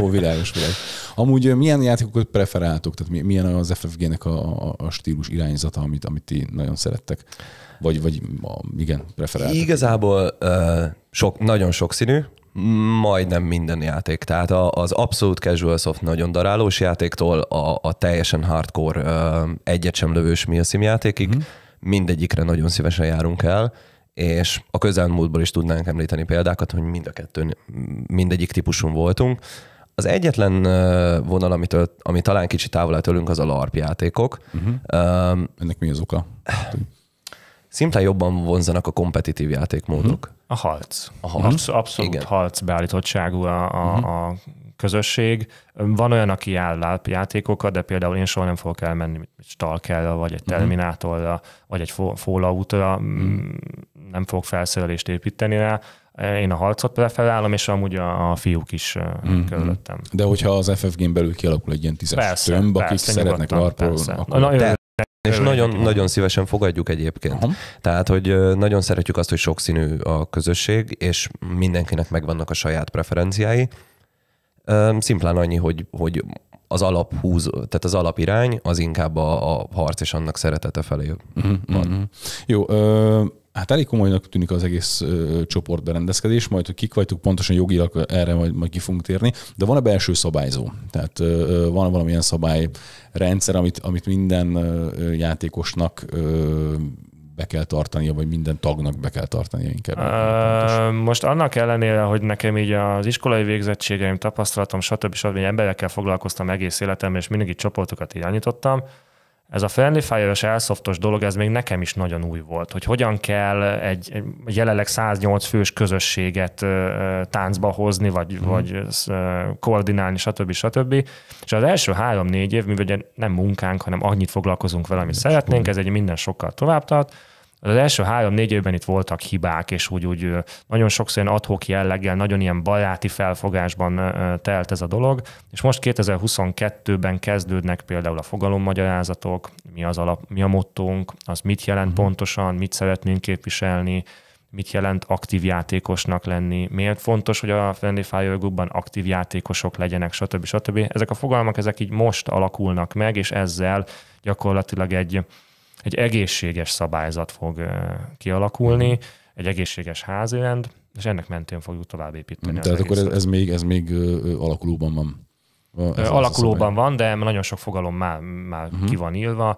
Jó, világos, világ. Amúgy milyen játékokat preferáltok? Tehát milyen az FFG-nek a, a, a stílus irányzata, amit, amit ti nagyon szerettek? Vagy, vagy igen, preferáltok? Igazából uh, sok, nagyon sokszínű, majdnem minden játék. Tehát az abszolút casual soft nagyon darálós játéktól a, a teljesen hardcore uh, egyet sem lövős mi a játékig, mm. mindegyikre nagyon szívesen járunk el és a közelmúltból is tudnánk említeni példákat, hogy mind a kettőn, mindegyik típuson voltunk. Az egyetlen vonal, amit, ami talán kicsit távol tőlünk, az a LARP játékok. Uh-huh. Um, Ennek mi az oka? Szintén jobban vonzanak a kompetitív játékmódok. Uh-huh. A harc. A harc. Absz- abszolút Igen. harc beállítottságú a, a, uh-huh. a közösség. Van olyan, aki LARP játékokat, de például én soha nem fogok elmenni Stalkerra, vagy egy mhm. Terminátorra, uh-huh. vagy egy Falloutra, uh-huh. nem fogok felszerelést építeni rá, én a harcot felállom és amúgy a, a fiúk is mm-hmm. körülöttem. De hogyha az FFG-n belül kialakul egy ilyen tízes persze, tömb, persze, akik szeretnek larpolni, akkor... Na, de... És nagyon, nagyon szívesen fogadjuk egyébként. Aha. Tehát, hogy nagyon szeretjük azt, hogy sokszínű a közösség, és mindenkinek megvannak a saját preferenciái. Szimplán annyi, hogy, hogy az alap húz, tehát az alapirány az inkább a, a harc és annak szeretete felé mhm, van. Mm-hmm. Jó, ö- hát elég komolynak tűnik az egész ö, csoportberendezkedés, majd hogy kik vagytok, pontosan jogilag erre majd, majd ki fogunk térni, de van a belső szabályzó, tehát ö, van valamilyen szabályrendszer, amit, amit minden ö, játékosnak ö, be kell tartania, vagy minden tagnak be kell tartania inkább? Uh, most annak ellenére, hogy nekem így az iskolai végzettségeim, tapasztalatom, stb. stb. stb. emberekkel foglalkoztam egész életemben, és mindig csoportokat irányítottam, ez a Friendly Fire-os elszoftos dolog, ez még nekem is nagyon új volt, hogy hogyan kell egy jelenleg 108 fős közösséget táncba hozni, vagy, hmm. vagy koordinálni, stb. stb. És az első három-négy év, mi ugye nem munkánk, hanem annyit foglalkozunk vele, amit szeretnénk, ez egy minden sokkal tovább tart, az első három-négy évben itt voltak hibák, és úgy, úgy nagyon sokszor ilyen adhok jelleggel, nagyon ilyen baráti felfogásban telt ez a dolog, és most 2022-ben kezdődnek például a fogalommagyarázatok, mi az alap, mi a mottónk, az mit jelent uh-huh. pontosan, mit szeretnénk képviselni, mit jelent aktív játékosnak lenni, miért fontos, hogy a Friendly Fire Groupban aktív játékosok legyenek, stb. stb. Ezek a fogalmak, ezek így most alakulnak meg, és ezzel gyakorlatilag egy egy egészséges szabályzat fog kialakulni, egy egészséges házirend, és ennek mentén fogjuk tovább építeni. Mhm. Tehát akkor ez, ez, még, ez még alakulóban van. Ez alakulóban van, de nagyon sok fogalom már, már uh-huh. ki van írva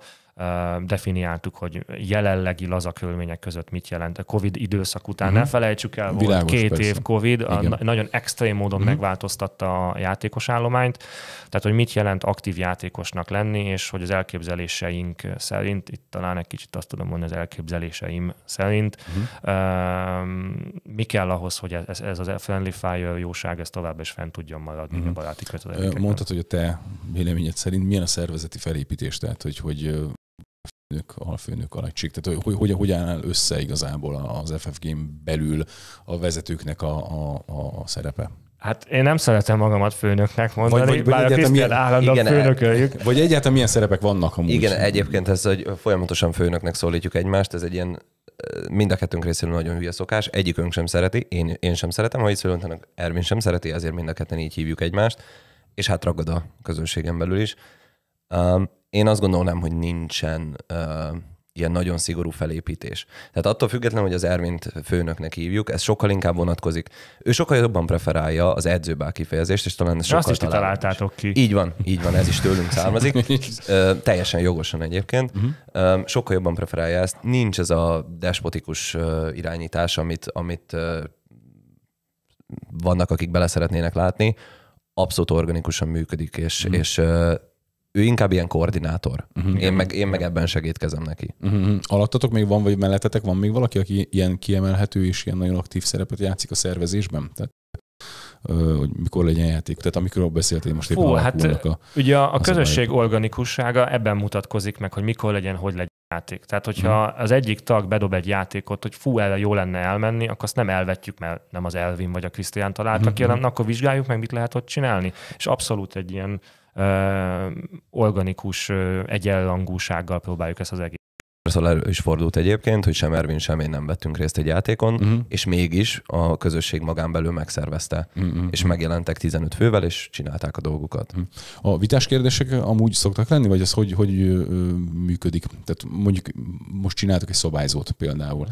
definiáltuk, hogy jelenlegi laza körülmények között mit jelent a COVID időszak után. Uh-huh. Ne felejtsük el, Világos, volt két persze. év COVID, a, nagyon extrém módon uh-huh. megváltoztatta a játékos állományt, tehát hogy mit jelent aktív játékosnak lenni, és hogy az elképzeléseink szerint, itt talán egy kicsit azt tudom mondani, az elképzeléseim szerint, uh-huh. uh, mi kell ahhoz, hogy ez, ez az Friendly Fire jóság, ez tovább is fent tudjon maradni uh-huh. a baráti kötelékeken. Mondtad, hogy a te véleményed szerint milyen a szervezeti felépítés, tehát hogy, hogy alelnök, alfőnök, alagység, tehát hogy, hogy, hogy áll össze igazából az FFG-n belül a vezetőknek a, a, a szerepe? Hát én nem szeretem magamat főnöknek mondani, vagy, vagy, bár a milyen, állandóan igen, e- főnököljük. Vagy egyáltalán milyen szerepek vannak amúgy? Igen, egyébként ez, hogy folyamatosan főnöknek szólítjuk egymást, ez egy ilyen eh, mind a kettőnk részéről nagyon hülye szokás. Egyikünk sem szereti, én, én sem szeretem, ha így szülőntenek, Ervin sem szereti, ezért mind a ketten így hívjuk egymást, és hát ragad a közönségen belül is. Um, én azt gondolnám, hogy nincsen uh, ilyen nagyon szigorú felépítés. Tehát attól függetlenül, hogy az Ervint főnöknek hívjuk, ez sokkal inkább vonatkozik. Ő sokkal jobban preferálja az edzőbá kifejezést, és talán ez sokkal azt is találtátok ki. Így van, így van, ez is tőlünk (laughs) származik. Ö, teljesen jogosan egyébként. Uh-huh. Ö, sokkal jobban preferálja ezt. Nincs ez a despotikus ö, irányítás, amit, amit ö, vannak, akik bele szeretnének látni. Abszolút organikusan működik, és, uh-huh. és ö, ő inkább ilyen koordinátor. Uh-huh. Én, meg, én meg ebben segítkezem neki. Uh-huh. Alattatok még van, vagy mellettetek van még valaki, aki ilyen kiemelhető és ilyen nagyon aktív szerepet játszik a szervezésben? Tehát hogy mikor legyen játék. Tehát amikor beszéltél most éppen Fú, hát a, ugye a, a közösség a organikussága ebben mutatkozik meg, hogy mikor legyen, hogy legyen játék. Tehát, hogyha hmm. az egyik tag bedob egy játékot, hogy fú, erre jó lenne elmenni, akkor azt nem elvetjük, mert nem az Elvin vagy a Krisztián találtak hmm. ki, hanem akkor vizsgáljuk meg, mit lehet ott csinálni. És abszolút egy ilyen organikus egyenlangúsággal próbáljuk ezt az egész Szóval elő is fordult egyébként, hogy sem Ervin, sem én nem vettünk részt egy játékon, uh-huh. és mégis a közösség magán belül megszervezte, uh-huh. és megjelentek 15 fővel, és csinálták a dolgukat. Uh-huh. A vitás kérdések amúgy szoktak lenni, vagy az hogy, hogy működik? Tehát mondjuk most csináltuk egy szabályzót például,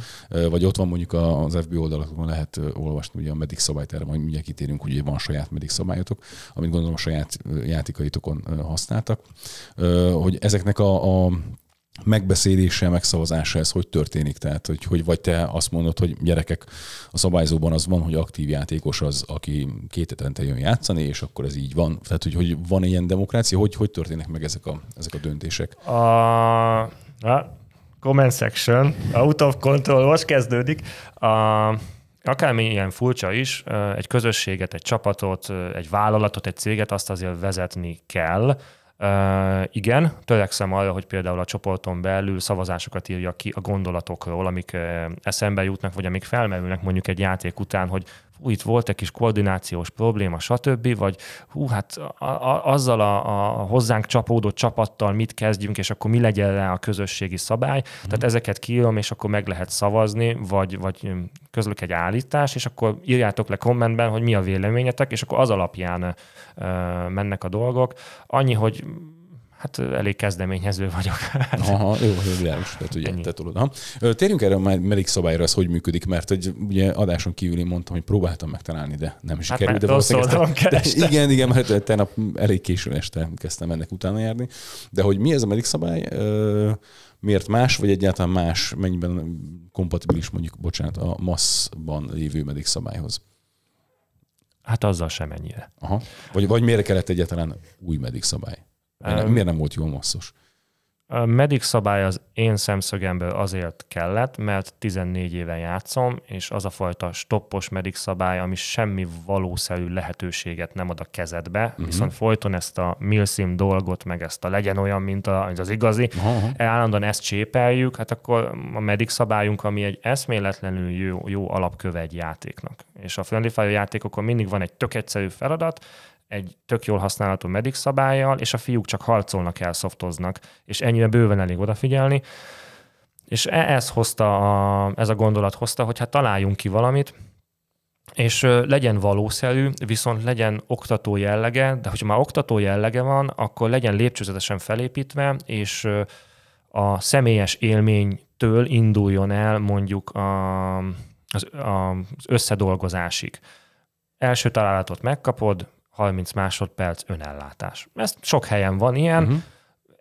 vagy ott van mondjuk az FB oldalakon lehet olvasni ugye a medik szabályt, erre majd mindjárt kitérünk, hogy van saját medik szabályotok, amit gondolom a saját játékaitokon használtak, hogy ezeknek a, a Megbeszélése, megszavazása ez hogy történik? Tehát, hogy, hogy vagy te azt mondod, hogy gyerekek, a szabályzóban az van, hogy aktív játékos az, aki két hetente jön játszani, és akkor ez így van. Tehát, hogy, hogy van ilyen demokrácia? Hogy, hogy történnek meg ezek a, ezek a döntések? A, a comment section, out of control, most kezdődik. A, akármilyen furcsa is, egy közösséget, egy csapatot, egy vállalatot, egy céget azt azért vezetni kell, Uh, igen, törekszem arra, hogy például a csoporton belül szavazásokat írjak ki a gondolatokról, amik uh, eszembe jutnak, vagy amik felmerülnek mondjuk egy játék után, hogy itt volt egy kis koordinációs probléma, stb., vagy hú, hát a, a, azzal a, a hozzánk csapódott csapattal mit kezdjünk, és akkor mi legyen rá a közösségi szabály. Mm. Tehát mhm. ezeket kiírom, és akkor meg lehet szavazni, vagy, vagy hm, közlök egy állítás, és akkor írjátok le kommentben, hogy mi a véleményetek, és akkor az alapján ö, mennek a dolgok. Annyi, hogy hát elég kezdeményező vagyok. (laughs) Aha, jó, jó, világos, tehát ugye te tudod. Térjünk erre a merik szabályra, az hogy működik, mert hogy ugye adáson kívül én mondtam, hogy próbáltam megtalálni, de nem is hát sikerült. De valószínűleg ezt, de igen, igen, mert tegnap elég későn este kezdtem ennek utána járni. De hogy mi ez a merik szabály, miért más, vagy egyáltalán más, mennyiben kompatibilis mondjuk, bocsánat, a masszban lévő medik szabályhoz? Hát azzal sem ennyire. Aha. Vagy, vagy miért kellett egyáltalán új medik szabály? Miért nem volt jó masszos? A medik szabály az én szemszögemből azért kellett, mert 14 éven játszom, és az a fajta stoppos medik szabály, ami semmi valószerű lehetőséget nem ad a kezedbe, uh-huh. viszont folyton ezt a milszim dolgot, meg ezt a legyen olyan, mint az igazi, uh-huh. állandóan ezt csépeljük, hát akkor a medik szabályunk, ami egy eszméletlenül jó, jó alapköve egy játéknak. És a Friendly Fire játékokon mindig van egy tök egyszerű feladat, egy tök jól használható medik szabályjal, és a fiúk csak harcolnak el, szoftoznak, és ennyire bőven elég odafigyelni. És e- ez, hozta a, ez a gondolat hozta, hogy hát találjunk ki valamit, és legyen valószerű, viszont legyen oktató jellege, de hogyha már oktató jellege van, akkor legyen lépcsőzetesen felépítve, és a személyes élménytől induljon el mondjuk a, az, a, az összedolgozásig. Első találatot megkapod, 30 másodperc önellátás. Ezt sok helyen van ilyen,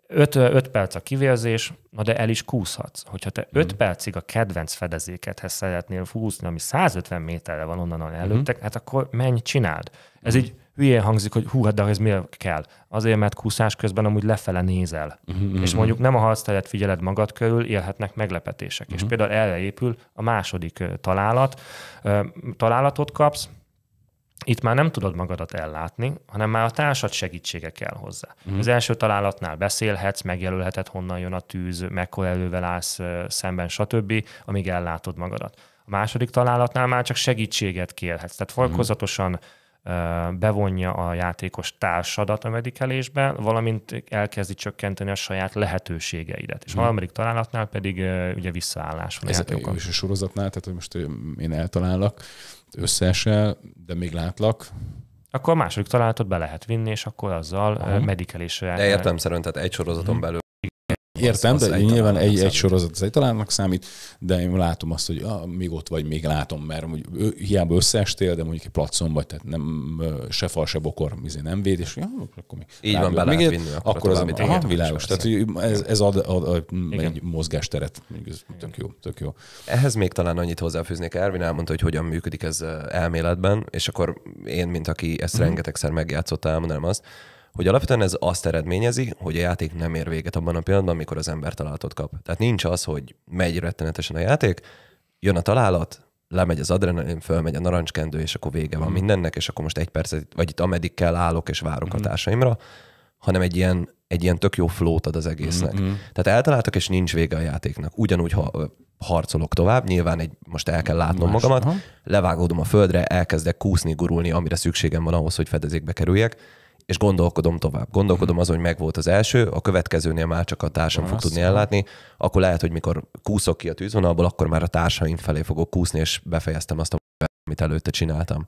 uh-huh. perc a kivérzés, na de el is kúszhatsz. Hogyha te 5 uh-huh. Mhm. percig a kedvenc fedezékethez szeretnél húzni, ami 150 méterre van onnan mhm. előttek, uh-huh. hát akkor menj, csináld. Ez uh-huh. így hülyén hangzik, hogy hú, hát de ez miért kell? Azért, mert kúszás közben amúgy lefele nézel. Uh-huh. És mondjuk nem a harcteret figyeled magad körül, élhetnek meglepetések. Uh-huh. És például erre épül a második találat. Találatot kapsz, itt már nem tudod magadat ellátni, hanem már a társad segítsége kell hozzá. Mm. Az első találatnál beszélhetsz, megjelölheted, honnan jön a tűz, mekkora elővel állsz szemben, stb., amíg ellátod magadat. A második találatnál már csak segítséget kérhetsz. Tehát mhm. fokozatosan bevonja a játékos társadat a medikelésbe, valamint elkezdi csökkenteni a saját lehetőségeidet. És a mhm. harmadik találatnál pedig ugye visszaállás van. Ez a, és a sorozatnál, tehát hogy most én eltalálok, összeesel, de még látlak, akkor a második találatot be lehet vinni, és akkor azzal Aha. medikelésre. De értem szerint, tehát egy sorozaton hmm. belül Értem, az, az de nyilván egy, egy sorozat az egytalánnak számít, de én látom azt, hogy ah, még ott vagy, még látom, mert hogy ő, hiába összeestél, de mondjuk egy placon vagy, tehát nem se fal, se bokor, izé nem véd, és ja, akkor még Így rábírom. van, lehet vinni, akkor, akkor az, amit aha, világos. Tehát ez, ez ad, ad, ad egy mozgásteret. Ez tök jó, tök jó. Ehhez még talán annyit hozzáfűznék. Ervin elmondta, hogy hogyan működik ez elméletben, és akkor én, mint aki ezt mm. rengetegszer megjátszott, elmondanám azt, hogy alapvetően ez azt eredményezi, hogy a játék nem ér véget abban a pillanatban, amikor az ember találatot kap. Tehát nincs az, hogy megy rettenetesen a játék, jön a találat, lemegy az adrenalin, fölmegy a narancskendő, és akkor vége van mm. mindennek, és akkor most egy percet, vagy itt ameddig kell állok, és várok mm. a mhm. társaimra, hanem egy ilyen, egy ilyen tök jó flót ad az egésznek. Mm. Tehát eltaláltak, és nincs vége a játéknak. Ugyanúgy ha, harcolok tovább, nyilván egy, most el kell látnom Más, magamat, aha. levágódom a földre, elkezdek kúszni, gurulni, amire szükségem van ahhoz, hogy fedezékbe kerüljek, és gondolkodom tovább. Gondolkodom mhm. azon, hogy megvolt az első, a következőnél már csak a társam fog tudni ellátni, akkor lehet, hogy mikor kúszok ki a tűzvonalból, akkor már a társaim felé fogok kúszni, és befejeztem azt a amit előtte csináltam.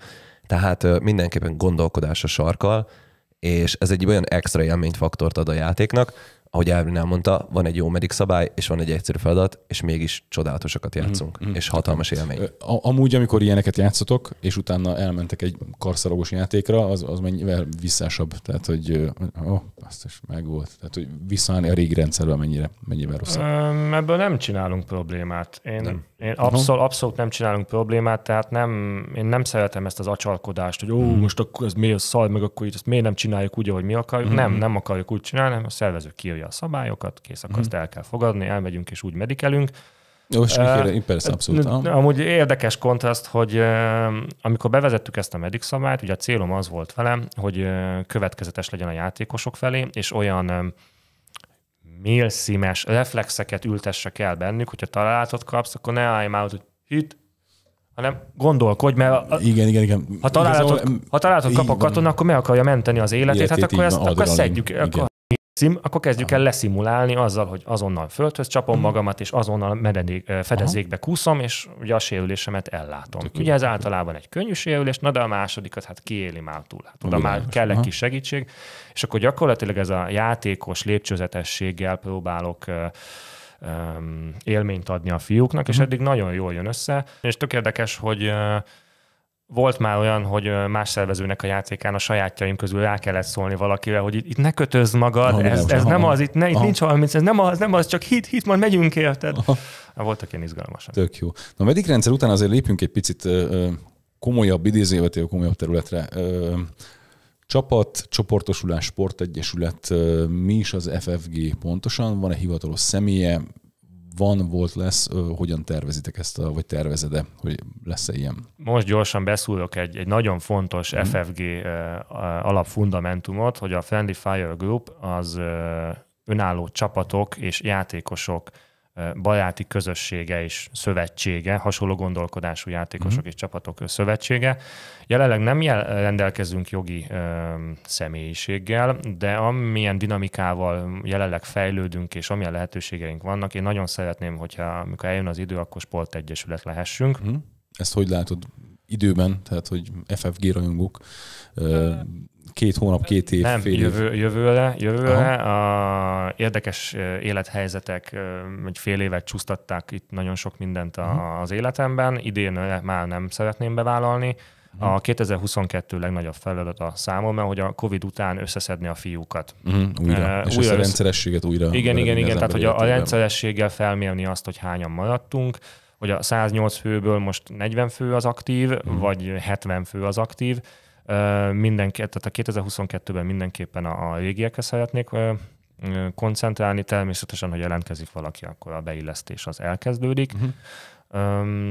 Tehát mindenképpen gondolkodás a sarkal, és ez egy olyan extra faktort ad a játéknak, ahogy Ervin mondta, van egy jó medik szabály, és van egy egyszerű feladat, és mégis csodálatosakat játszunk, mm-hmm. és hatalmas mm-hmm. élmény. Amúgy, amikor ilyeneket játszotok, és utána elmentek egy karszalagos játékra, az, az mennyivel visszásabb, tehát hogy ó, azt is megvolt, tehát hogy visszaállni a régi rendszerbe mennyire, mennyivel rosszabb. Ebből nem csinálunk problémát. Én nem én abszol, abszolút nem csinálunk problémát, tehát nem, én nem szeretem ezt az acsalkodást, hogy ó, hmm. most akkor ez miért szal, meg akkor ezt miért nem csináljuk úgy, ahogy mi akarjuk. Hmm. Nem, nem akarjuk úgy csinálni, a szervező kiírja a szabályokat, kész, akkor hmm. azt el kell fogadni, elmegyünk és úgy medikelünk. Jó, és uh, persze, abszolút. amúgy érdekes kontraszt, hogy uh, amikor bevezettük ezt a medik szabályt, ugye a célom az volt velem, hogy uh, következetes legyen a játékosok felé, és olyan uh, mélszímes reflexeket ültessek el bennük, hogyha találatot kapsz, akkor ne állj már, hogy hit, hanem gondolkodj, mert a, igen, igen, igen. ha találatot, ha találatot kap a katona, akkor meg akarja menteni az életét, életét hát akkor, ezt, akkor szedjük. Akkor Szim, akkor kezdjük el leszimulálni azzal, hogy azonnal földhöz csapom hmm. magamat, és azonnal mededék, fedezékbe kúszom, és ugye a sérülésemet ellátom. Tök ugye ez általában egy könnyű sérülés, na de a másodikat hát kiéli már túl. Hát oda már kell egy kis segítség, és akkor gyakorlatilag ez a játékos lépcsőzetességgel próbálok um, élményt adni a fiúknak, és mhm. eddig nagyon jól jön össze. És tök érdekes, hogy uh, volt már olyan, hogy más szervezőnek a játékán a sajátjaim közül rá kellett szólni valakivel, hogy itt, ne kötözd magad, ha, ez, ez ha, nem ha, az, itt ne, itt nincs valami, ez nem az, nem az, csak hit, hit, majd megyünk érted. Na, voltak ilyen izgalmasak. Tök jó. Na, a medikrendszer után azért lépjünk egy picit ö, komolyabb, idézőjelvető komolyabb területre. Ö, csapat, csoportosulás, sportegyesület, mi is az FFG pontosan? Van-e hivatalos személye? van, volt, lesz, hogyan tervezitek ezt, a, vagy tervezed hogy lesz-e ilyen? Most gyorsan beszúrok egy, egy nagyon fontos mm. FFG alapfundamentumot, hogy a Friendly Fire Group az önálló csapatok és játékosok baráti közössége és szövetsége, hasonló gondolkodású játékosok mm. Uh-huh. és csapatok szövetsége. Jelenleg nem jel- rendelkezünk jogi ö, személyiséggel, de amilyen dinamikával jelenleg fejlődünk és amilyen lehetőségeink vannak, én nagyon szeretném, hogyha amikor eljön az idő, akkor sportegyesület lehessünk. Mm. Uh-huh. Ezt hogy látod? időben, tehát hogy FFG rajongók, két hónap, két év, Nem, fél jövő, év. jövőre, jövőre a érdekes élethelyzetek egy fél évet csúsztatták itt nagyon sok mindent a, mhm. az életemben, idén már nem szeretném bevállalni, a 2022 mhm. legnagyobb feladat a számomra, hogy a COVID után összeszedni a fiúkat. Uh-huh, újra. Uh, és újra ezt a rendszerességet újra. Igen, igen, igen. Tehát, hogy a, a rendszerességgel felmérni azt, hogy hányan maradtunk, hogy a 108 főből most 40 fő az aktív, mm. vagy 70 fő az aktív. Mindenki, tehát a 2022-ben mindenképpen a, régiekre szeretnék koncentrálni, természetesen, ha jelentkezik valaki, akkor a beillesztés az elkezdődik. Mm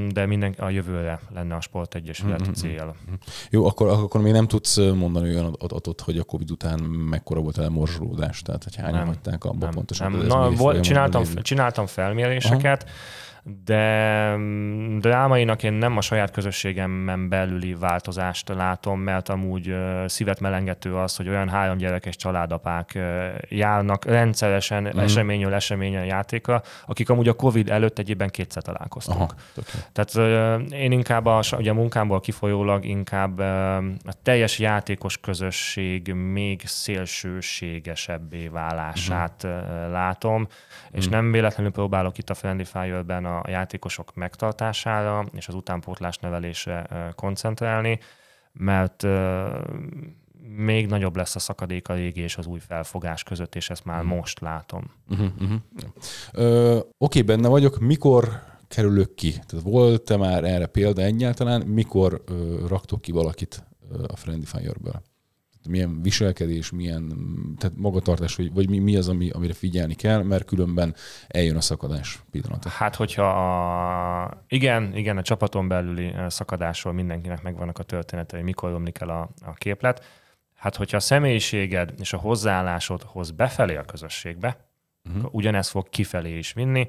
De minden a jövőre lenne a sportegyesület uh cél. Mhm, Jó, akkor, akkor még nem tudsz mondani olyan adatot, hogy a COVID után mekkora volt a morzsolódás, tehát hogy hányan hagyták abban pontosan. Nem. Na, volt, csináltam, csináltam felméréseket, Aha de mm, drámainak én nem a saját közösségemben belüli változást látom, mert amúgy szívet melengető az, hogy olyan három gyerekes családapák járnak rendszeresen mm. eseményről eseményen játékra, akik amúgy a Covid előtt egyébben kétszer találkoztak. Aha, Tehát én inkább a, ugye a munkámból kifolyólag inkább a teljes játékos közösség még szélsőségesebbé válását mm. látom, és mm. nem véletlenül próbálok itt a Friendly Fire-ben a a játékosok megtartására és az utánpótlás nevelésre koncentrálni, mert még nagyobb lesz a szakadék a régi és az új felfogás között, és ezt már uh-huh. most látom. Uh-huh, uh-huh. Ö, oké, benne vagyok. Mikor kerülök ki? Tehát volt-e már erre példa egyáltalán? Mikor ö, raktok ki valakit ö, a Friendly Fire-ből? milyen viselkedés, milyen tehát magatartás, vagy, vagy mi, mi az, ami, amire figyelni kell, mert különben eljön a szakadás pillanata. Hát, hogyha a, igen, igen, a csapaton belüli eh, szakadásról mindenkinek megvannak a történetei, mikor romlik el a, a képlet. Hát, hogyha a személyiséged és a hozzáállásodhoz befelé a közösségbe, uh-huh. Mhm. ugyanezt fog kifelé is vinni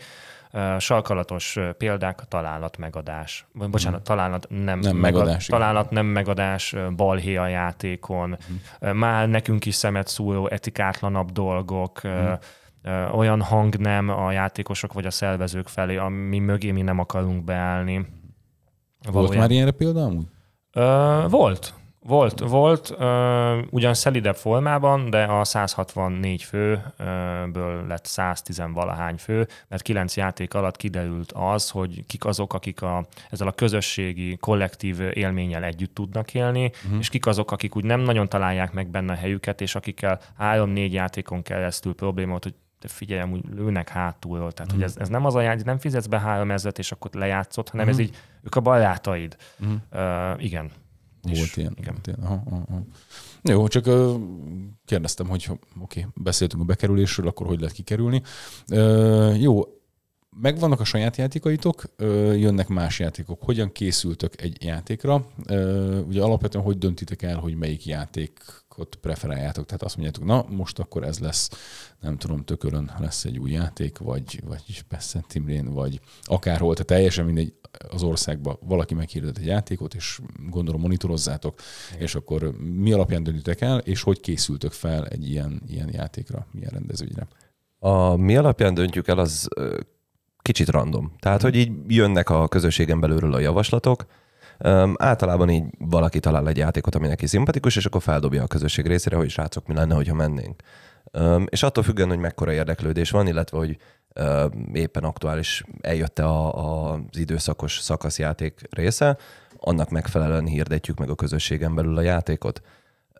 sarkalatos példák találat megadás. Bocsánat, hmm. találat nem, nem megadás. találat nem megadás, balhé a játékon. Hmm. Már nekünk is szemet szúró etikátlanabb dolgok, hmm. olyan hang nem a játékosok vagy a szervezők felé, ami mögé mi nem akarunk beállni. Valójában. Volt már ilyenre példa amúgy? volt. Volt, volt, ö, ugyan szelidebb formában, de a 164 főből lett 110 valahány fő, mert 9 játék alatt kiderült az, hogy kik azok, akik a, ezzel a közösségi, kollektív élménnyel együtt tudnak élni, uh-huh. és kik azok, akik úgy nem nagyon találják meg benne a helyüket, és akikkel 3-4 játékon keresztül problémát, hogy figyelj, amúgy lőnek hátulról. Tehát, uh-huh. hogy mhm. ez, ez nem az a játék, nem fizetsz be három ezret, és akkor lejátszott, hanem uh-huh. ez mhm. így, ők a barátaid. Uh-huh. Uh, igen. Volt ilyen. Igen. Volt ilyen. Aha, aha. Jó, csak kérdeztem, hogy oké, okay, beszéltünk a bekerülésről, akkor hogy lehet kikerülni. jó, megvannak a saját játékaitok, jönnek más játékok. Hogyan készültök egy játékra? Ugye alapvetően hogy döntitek el, hogy melyik játék játékot preferáljátok. Tehát azt mondjátok, na most akkor ez lesz, nem tudom, tökörön lesz egy új játék, vagy, vagy persze Timrén, vagy akárhol, tehát teljesen mindegy az országba valaki meghirdet egy játékot, és gondolom monitorozzátok, Igen. és akkor mi alapján döntitek el, és hogy készültök fel egy ilyen, ilyen játékra, milyen rendezvényre? A mi alapján döntjük el, az kicsit random. Tehát, mhm. hogy így jönnek a közösségen belülről a javaslatok, Um, általában így valaki talál egy játékot, ami neki szimpatikus, és akkor feldobja a közösség részére, hogy srácok, mi lenne, hogyha mennénk. Um, és attól függően, hogy mekkora érdeklődés van, illetve hogy um, éppen aktuális eljötte a, a, az időszakos szakaszjáték része, annak megfelelően hirdetjük meg a közösségen belül a játékot.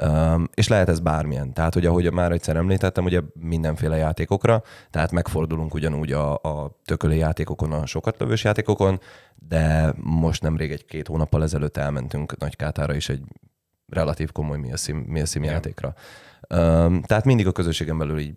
Um, és lehet ez bármilyen. Tehát, hogy ahogy már egyszer említettem, ugye mindenféle játékokra, tehát megfordulunk ugyanúgy a, a tököli játékokon, a lövős játékokon, de most nemrég egy-két hónappal ezelőtt elmentünk Kátára is egy relatív komoly mi a szim, mi a szim játékra. Um, tehát mindig a közösségem belül így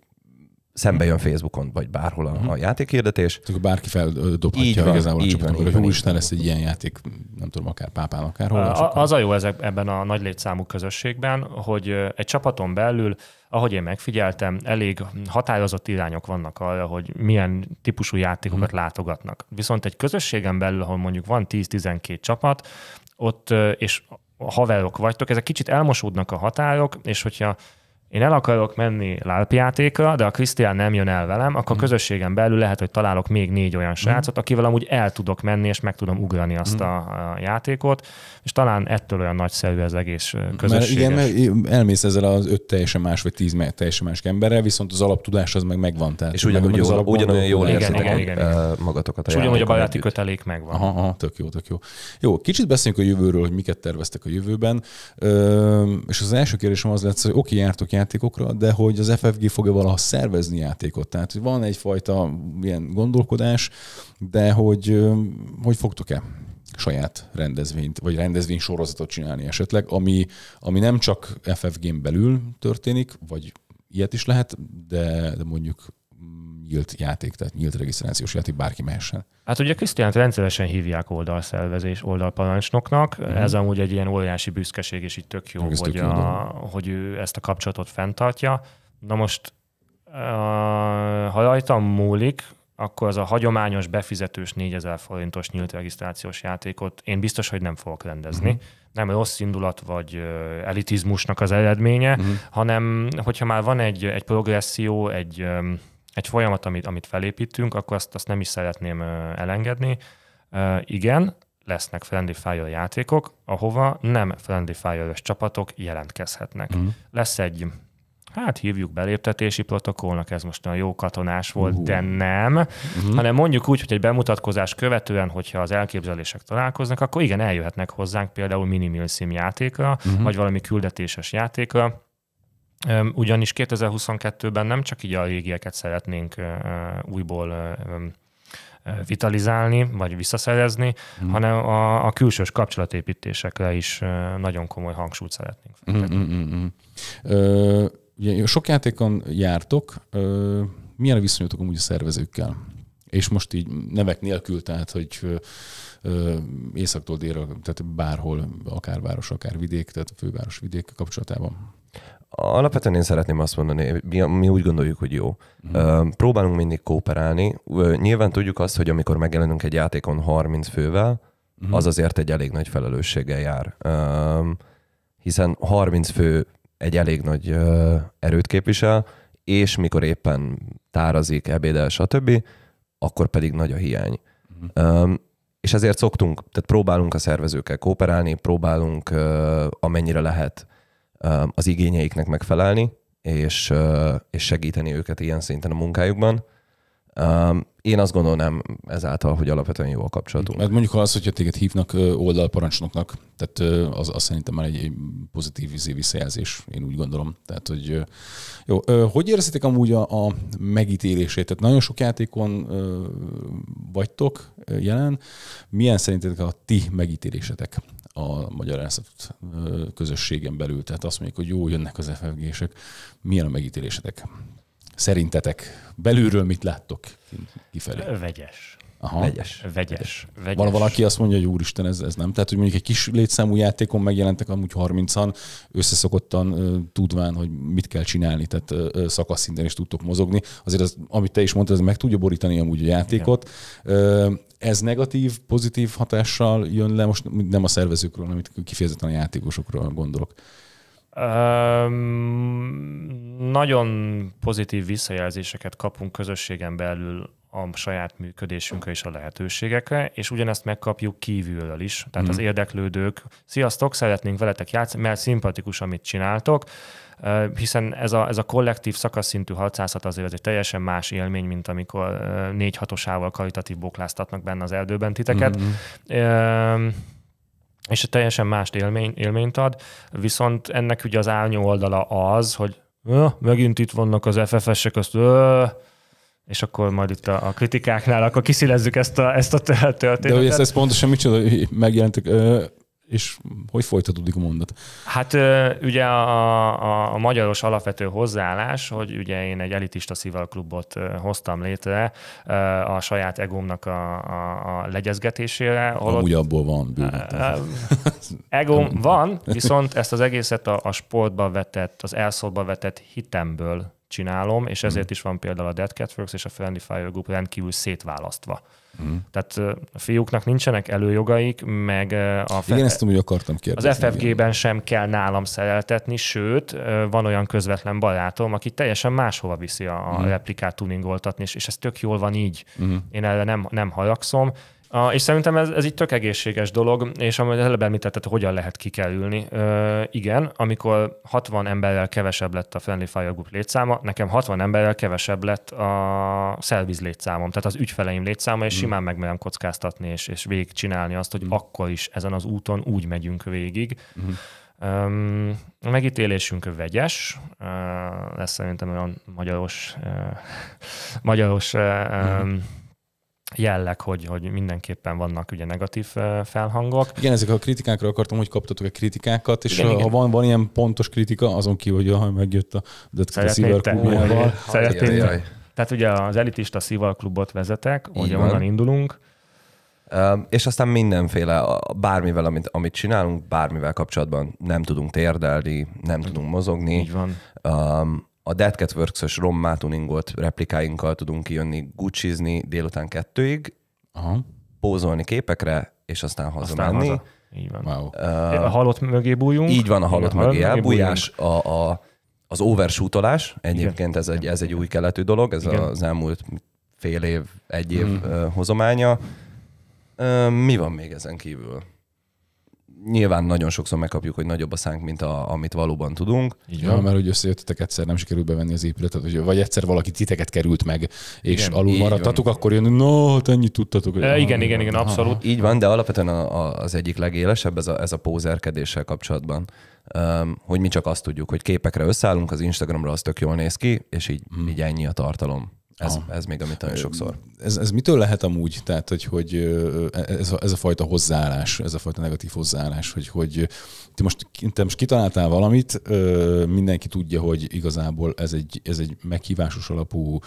szembe jön Facebookon, vagy bárhol a, uh-huh. a játékhirdetés. Akkor bárki feldobhatja így van, igazából így csak van, hogy úristen, lesz egy ilyen játék, nem tudom, akár pápán, akár hol. A, az a jó ezek, ebben a nagy létszámú közösségben, hogy egy csapaton belül, ahogy én megfigyeltem, elég határozott irányok vannak arra, hogy milyen típusú játékokat uh-huh. látogatnak. Viszont egy közösségen belül, ahol mondjuk van 10-12 csapat, ott, és haverok vagytok, ezek kicsit elmosódnak a határok, és hogyha én el akarok menni lálpjátékra, de a Krisztián nem jön el velem, akkor mm. közösségem belül lehet, hogy találok még négy olyan mhm. srácot, akivel amúgy el tudok menni, és meg tudom ugrani azt mm. a, játékot, és talán ettől olyan nagyszerű az egész közösség. Mert igen, mert elmész ezzel az öt teljesen más, vagy tíz teljesen más emberrel, viszont az alaptudás az meg megvan. Tehát és ugyanúgy jó, jól, ugyanolyan jól érzitek igen, igen, igen, magatokat. A és ugyanúgy a baráti kötelék megvan. Aha, aha, tök jó, tök jó. Jó, kicsit beszéljünk a jövőről, hogy miket terveztek a jövőben. Ö, és az első kérdésem az lesz, hogy oké, jártok játékokra, de hogy az FFG fogja valaha szervezni játékot. Tehát van egyfajta ilyen gondolkodás, de hogy hogy fogtok-e saját rendezvényt, vagy rendezvény sorozatot csinálni esetleg, ami, ami nem csak FFG-n belül történik, vagy ilyet is lehet, de, de mondjuk nyílt játék, tehát nyílt regisztrációs játék, bárki mehessen. Hát ugye Krisztiánt rendszeresen hívják oldalszervezés, oldalparancsnoknak, mm-hmm. ez amúgy egy ilyen óriási büszkeség, és így tök jó, hogy, tök jó a, hogy ő ezt a kapcsolatot fenntartja. Na most, eh, ha rajtam múlik, akkor az a hagyományos befizetős 4000 forintos nyílt regisztrációs játékot én biztos, hogy nem fogok rendezni. Mm-hmm. Nem rossz indulat vagy eh, elitizmusnak az eredménye, mm-hmm. hanem hogyha már van egy, egy progresszió, egy egy folyamat, amit, amit felépítünk, akkor azt, azt nem is szeretném elengedni. Igen, lesznek friendly fire játékok, ahova nem friendly fire csapatok jelentkezhetnek. Mm. Lesz egy, hát hívjuk beléptetési protokollnak, ez most olyan jó katonás volt, uh. de nem, mm. hanem mondjuk úgy, hogy egy bemutatkozás követően, hogyha az elképzelések találkoznak, akkor igen, eljöhetnek hozzánk például minimilszim játékra, mm. vagy valami küldetéses játékra, ugyanis 2022-ben nem csak így a régieket szeretnénk újból vitalizálni, vagy visszaszerezni, mm. hanem a, a külsős kapcsolatépítésekre is nagyon komoly hangsúlyt szeretnénk. Hmm, hmm, hmm. Ö, ugye sok játékon jártok, ö, milyen a viszonyotok amúgy a szervezőkkel? És most így nevek nélkül, tehát hogy északtól délre, tehát bárhol, akár város, akár vidék, tehát a főváros vidék kapcsolatában. Alapvetően én szeretném azt mondani, mi, mi úgy gondoljuk, hogy jó. Mm. Próbálunk mindig kooperálni. Nyilván tudjuk azt, hogy amikor megjelenünk egy játékon 30 fővel, mm. az azért egy elég nagy felelősséggel jár. Hiszen 30 fő egy elég nagy erőt képvisel, és mikor éppen tárazik, ebédel, stb., akkor pedig nagy a hiány. Mm. És ezért szoktunk, tehát próbálunk a szervezőkkel kooperálni, próbálunk amennyire lehet az igényeiknek megfelelni, és, és segíteni őket ilyen szinten a munkájukban. Én azt gondolnám ezáltal, hogy alapvetően jó a kapcsolatunk. Mert hát mondjuk ha az, hogyha téged hívnak oldalparancsnoknak, tehát az, az szerintem már egy, egy pozitív izé visszajelzés, én úgy gondolom. Tehát, hogy jó. Hogy érzitek amúgy a, a megítélését? Tehát nagyon sok játékon vagytok jelen. Milyen szerintetek a ti megítélésetek? a magyarázat közösségen belül. Tehát azt mondjuk, hogy jó, jönnek az FFG-sek. Milyen a megítélésetek? Szerintetek belülről mit láttok kifelé? Vegyes. Aha. Vegyes. Vegyes. Vegyes. Val- valaki azt mondja, hogy úristen, ez, ez nem. Tehát, hogy mondjuk egy kis létszámú játékon megjelentek amúgy 30-an, összeszokottan tudván, hogy mit kell csinálni, tehát uh, szakaszszinten is tudtok mozogni. Azért, az, amit te is mondtad, ez meg tudja borítani amúgy a játékot. Igen. ez negatív, pozitív hatással jön le, most nem a szervezőkről, hanem itt kifejezetten a játékosokról gondolok. Um, nagyon pozitív visszajelzéseket kapunk közösségen belül a saját működésünkre és a lehetőségekre, és ugyanezt megkapjuk kívülről is. Tehát mm. az mhm. érdeklődők, sziasztok, szeretnénk veletek játszani, mert szimpatikus, amit csináltok, hiszen ez a, ez a kollektív szakaszszintű harcászat azért ez egy teljesen más élmény, mint amikor négy hatosával karitatív bokláztatnak benne az erdőben titeket. Mm. És egy teljesen más élmény, élményt ad, viszont ennek ugye az álnyó oldala az, hogy megint itt vannak az FFS-ek, azt és akkor majd itt a, a kritikáknál, akkor kiszilezzük ezt a, ezt a történetet. De hogy ez, ez pontosan micsoda megjelentek és hogy folytatódik a mondat? Hát ugye a, a, a magyaros alapvető hozzáállás, hogy ugye én egy elitista szivalklubot hoztam létre a saját egómnak a, a, a legyezgetésére. Holott... Amúgy abból van bőven. Egóm van, (laughs) viszont ezt az egészet a, a sportba vetett, az elszóba vetett hitemből csinálom, és mhm. ezért is van például a Dead Cat Works és a Friendly Fire Group rendkívül szétválasztva. Mm. Tehát a fiúknak nincsenek előjogaik, meg a... Fe... Igen, ezt úgy akartam kérdezni. Az FFG-ben sem kell nálam szereltetni, sőt, van olyan közvetlen barátom, aki teljesen máshova viszi a, mm. replikát tuningoltatni, és, és ez tök jól van így. Mm. Én erre nem, nem haragszom, a, és szerintem ez, ez egy tök egészséges dolog, és amit előbb említetted, hogyan lehet kikerülni. Ö, igen, amikor 60 emberrel kevesebb lett a Friendly Fire Group létszáma, nekem 60 emberrel kevesebb lett a szerviz létszámom, tehát az ügyfeleim létszáma, és mm. simán merem kockáztatni, és, és végigcsinálni azt, hogy mm. akkor is ezen az úton úgy megyünk végig. Mm. a megítélésünk vegyes, uh, lesz szerintem olyan magyaros, (laughs) magyaros hmm jelleg, hogy, hogy mindenképpen vannak ugye negatív felhangok. Igen, ezek a kritikákra akartam, hogy kaptatok a kritikákat, és igen, ha igen. Van, van ilyen pontos kritika, azon kívül, hogy ha megjött a Dötke Szivarkúbjával. Tehát ugye az elitista klubot vezetek, ugye onnan indulunk. És aztán mindenféle, bármivel, amit, amit csinálunk, bármivel kapcsolatban nem tudunk térdelni, nem tudunk mozogni. Így van. Um, a Dead Cat Works-ös rommátuningolt replikáinkkal tudunk kijönni, gucsizni délután kettőig, Aha. pózolni képekre, és aztán hazamenni. Aztán haza. Így van. Wow. Uh, a halott mögé bújunk. Így van, a halott Igen, mögé elbújás, a, a, az oversútolás. Egyébként ez egy, ez egy új keletű dolog, ez Igen. az elmúlt fél év, egy év hmm. hozománya. Uh, mi van még ezen kívül? nyilván nagyon sokszor megkapjuk, hogy nagyobb a szánk, mint a, amit valóban tudunk. Így van, ja, mert hogy összejöttetek egyszer, nem sikerült bevenni az épületet, vagy, vagy egyszer valaki titeket került meg, és igen, alul maradtatok, akkor jön, no, hát ennyit tudtatok. Hogy... E, igen, igen, igen, abszolút. Ha, Így van, de alapvetően a, a, az egyik legélesebb ez a, ez a pózerkedéssel kapcsolatban. Um, hogy mi csak azt tudjuk, hogy képekre összeállunk, az Instagramra az tök jól néz ki, és így, hmm. így ennyi a tartalom. Ez, ah. ez még, amit nagyon sokszor. Ez, ez mitől lehet amúgy, tehát, hogy, hogy e- ez, a, ez a fajta hozzáállás, ez a fajta negatív hozzáállás, hogy, hogy te, most, te most kitaláltál valamit, mindenki tudja, hogy igazából ez egy, ez egy meghívásos alapú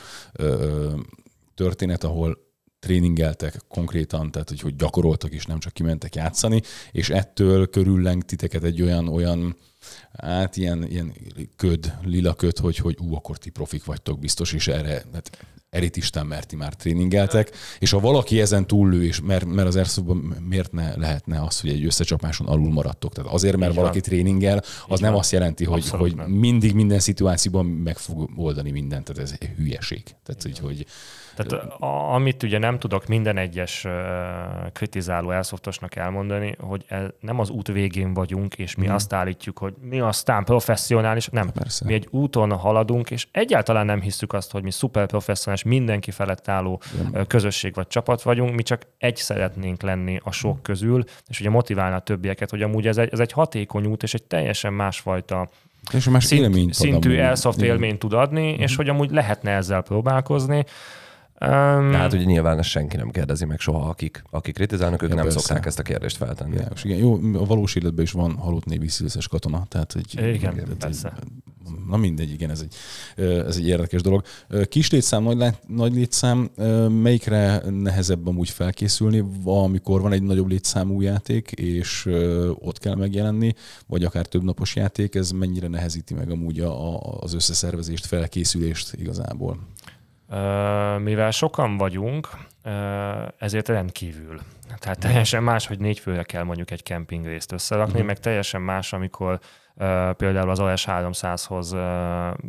történet, ahol tréningeltek konkrétan, tehát hogy, hogy gyakoroltak és nem csak kimentek játszani, és ettől körülleng titeket egy olyan, olyan hát ilyen, ilyen köd, lila köd, hogy, hogy ú, akkor ti profik vagytok biztos, és erre, hát erit Isten, mert ti már tréningeltek, és ha valaki ezen túllő, és mert, mert az erszóban miért ne lehetne az, hogy egy összecsapáson alul maradtok? Tehát azért, mert Így valaki van. tréningel, az Így nem van. azt jelenti, hogy, Abszolút hogy nem. mindig minden szituációban meg fog oldani mindent, tehát ez hülyeség. Tehát, Így hogy, van. hogy tehát a, amit ugye nem tudok minden egyes uh, kritizáló elszoftosnak elmondani, hogy el, nem az út végén vagyunk, és mi mm. azt állítjuk, hogy mi aztán professzionális, nem. Persze. Mi egy úton haladunk, és egyáltalán nem hiszük azt, hogy mi szuper professzionális, mindenki felett álló yeah. közösség vagy csapat vagyunk, mi csak egy szeretnénk lenni a sok mhm. közül, és ugye motiválna a többieket, hogy amúgy ez egy, ez egy hatékony út, és egy teljesen másfajta és más szint, szintű elszoft élményt tud adni, mm. és mhm. hogy amúgy lehetne ezzel próbálkozni. Um, hát ugye nyilván ezt senki nem kérdezi meg soha, akik, akik kritizálnak, ők nem persze. szokták ezt a kérdést feltenni. Ja, és igen, jó, a valós életben is van halott névi szilszes katona, tehát hogy... Igen, igen persze. Na mindegy, igen, ez egy, ez egy érdekes dolog. Kis létszám, nagy, nagy létszám, melyikre nehezebb amúgy felkészülni, amikor van egy nagyobb létszámú játék, és ott kell megjelenni, vagy akár több napos játék, ez mennyire nehezíti meg amúgy a, a, az összeszervezést, felkészülést igazából? Mivel sokan vagyunk, ezért rendkívül. Tehát teljesen más, hogy négy főre kell mondjuk egy kemping részt összerakni, uh-huh. meg teljesen más, amikor Uh, például az AS 300-hoz, uh,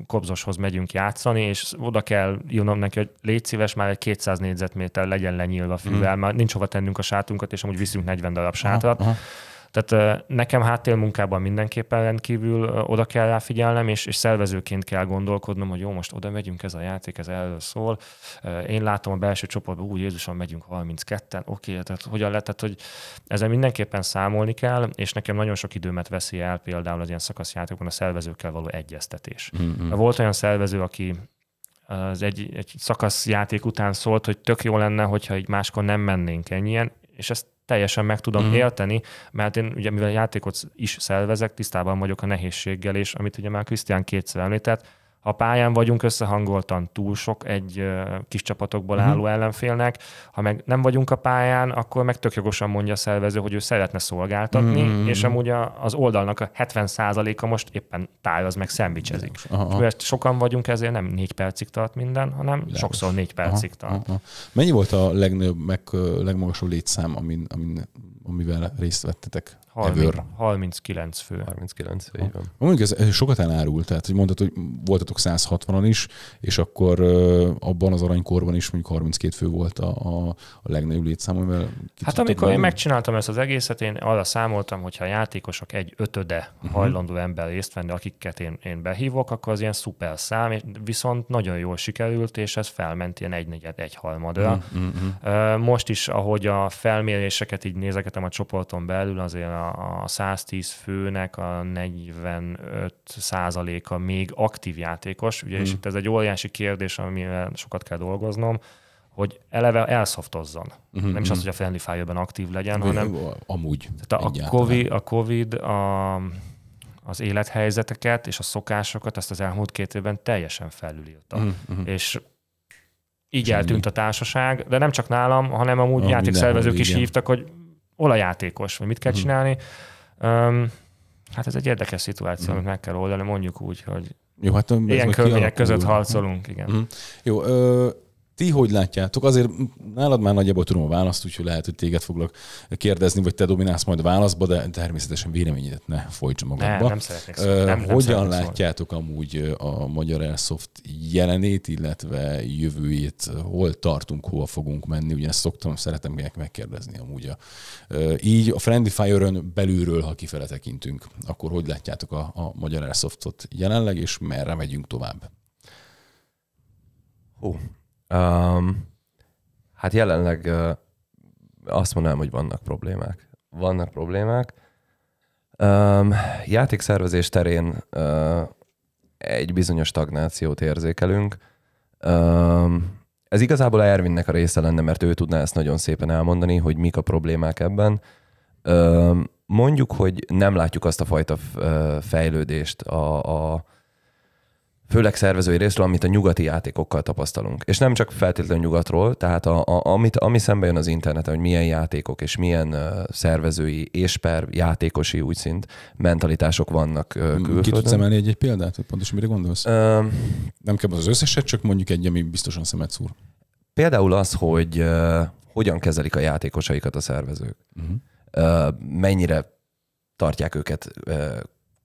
kobzoshoz megyünk játszani, és oda kell jönnöm neki, hogy légy szíves, már egy 200 négyzetméter legyen lenyílva fűvel, mm. mert nincs hova tennünk a sátunkat, és amúgy viszünk 40 darab sátrat. Uh-huh. Tehát nekem háttérmunkában mindenképpen rendkívül oda kell rá figyelnem, és, és szervezőként kell gondolkodnom, hogy jó, most oda megyünk, ez a játék, ez erről szól. Én látom a belső csoportban, úgy Jézusom, megyünk 32-en, oké, tehát hogyan lehet, tehát hogy ezzel mindenképpen számolni kell, és nekem nagyon sok időmet veszi el például az ilyen szakaszjátékokon a szervezőkkel való egyeztetés. Mm-hmm. Volt olyan szervező, aki az egy, egy szakasz játék után szólt, hogy tök jó lenne, hogyha így máskor nem mennénk ennyien és ezt teljesen meg tudom uh-huh. élteni, mert én ugye mivel játékot is szervezek, tisztában vagyok a nehézséggel, és amit ugye már Krisztián kétszer említett, ha pályán vagyunk összehangoltan túl sok egy kis csapatokból uh-huh. álló ellenfélnek, ha meg nem vagyunk a pályán, akkor meg tök jogosan mondja a szervező, hogy ő szeretne szolgáltatni, uh-huh. és amúgy a, az oldalnak a 70%-a most éppen táj az, meg szendvicsezik. Uh-huh. Mert sokan vagyunk, ezért nem négy percig tart minden, hanem Lágos. sokszor négy percig uh-huh. tart. Uh-huh. Mennyi volt a legnagyobb, meg legmagasabb létszám, amin, amin, amivel részt vettetek 30, 39 fő. 39, így van. Mondjuk ez, ez sokat elárul, tehát hogy mondtad, hogy voltatok 160-an is, és akkor abban az aranykorban is mondjuk 32 fő volt a, a, a legnagyobb létszám, amivel Hát amikor én megcsináltam ezt az egészet, én arra számoltam, hogyha a játékosok egy ötöde uh-huh. hajlandó ember részt venni, akiket én, én behívok, akkor az ilyen szuper szám, viszont nagyon jól sikerült, és ez felment ilyen egynegyed, egyharmadra. Uh-huh. Most is, ahogy a felméréseket így nézeketem a csoporton belül, azért a a 110 főnek a 45 százaléka még aktív játékos, ugye, mm. és hmm. itt ez egy óriási kérdés, amivel sokat kell dolgoznom, hogy eleve elszoftozzon. Mm-hmm. Nem is az, hmm. hogy a Friendly fire aktív legyen, Vagy hanem... Amúgy. Tehát a COVID, a, COVID a, az élethelyzeteket és a szokásokat ezt az elmúlt két évben teljesen felülírta. Mm-hmm. És így Semmi. eltűnt a társaság, de nem csak nálam, hanem amúgy ah, játékszervezők is igen. hívtak, hogy olajátékos, vagy mit kell mhm. csinálni. Um, hát ez egy érdekes szituáció, mhm. amit meg kell oldani, mondjuk úgy, hogy jó, hát ilyen körülmények között harcolunk, igen. Mhm. Jó, ö, ti hogy látjátok? Azért nálad már nagyjából tudom a választ, úgyhogy lehet, hogy téged foglak kérdezni, vagy te dominálsz majd a válaszba, de természetesen véleményedet ne folyts magadba. Ne, nem szeretnék Nem, nem Hogyan nem látjátok szólni. amúgy a magyar Airsoft jelenét, illetve jövőjét? Hol tartunk, hova fogunk menni? Ugye ezt szoktam, szeretem megkérdezni amúgy. A, így a Friendly Fire-ön belülről, ha kifele tekintünk, akkor hogy látjátok a, a magyar Airsoftot jelenleg, és merre megyünk tovább? Hú, Um, hát jelenleg uh, azt mondanám, hogy vannak problémák. Vannak problémák. Um, játékszervezés terén uh, egy bizonyos stagnációt érzékelünk. Um, ez igazából a Ervinnek a része lenne, mert ő tudná ezt nagyon szépen elmondani, hogy mik a problémák ebben. Um, mondjuk, hogy nem látjuk azt a fajta fejlődést a, a főleg szervezői részről, amit a nyugati játékokkal tapasztalunk. És nem csak feltétlenül nyugatról, tehát a, a, amit, ami szembe jön az interneten, hogy milyen játékok és milyen uh, szervezői és per játékosi úgyszint mentalitások vannak uh, külföldön. Ki tudsz emelni egy, egy példát, hogy pontosan mire gondolsz? Um, uh, nem kell az összeset, csak mondjuk egy, ami biztosan szemet szúr. Például az, hogy uh, hogyan kezelik a játékosaikat a szervezők. Uh-huh. Uh, mennyire tartják őket uh,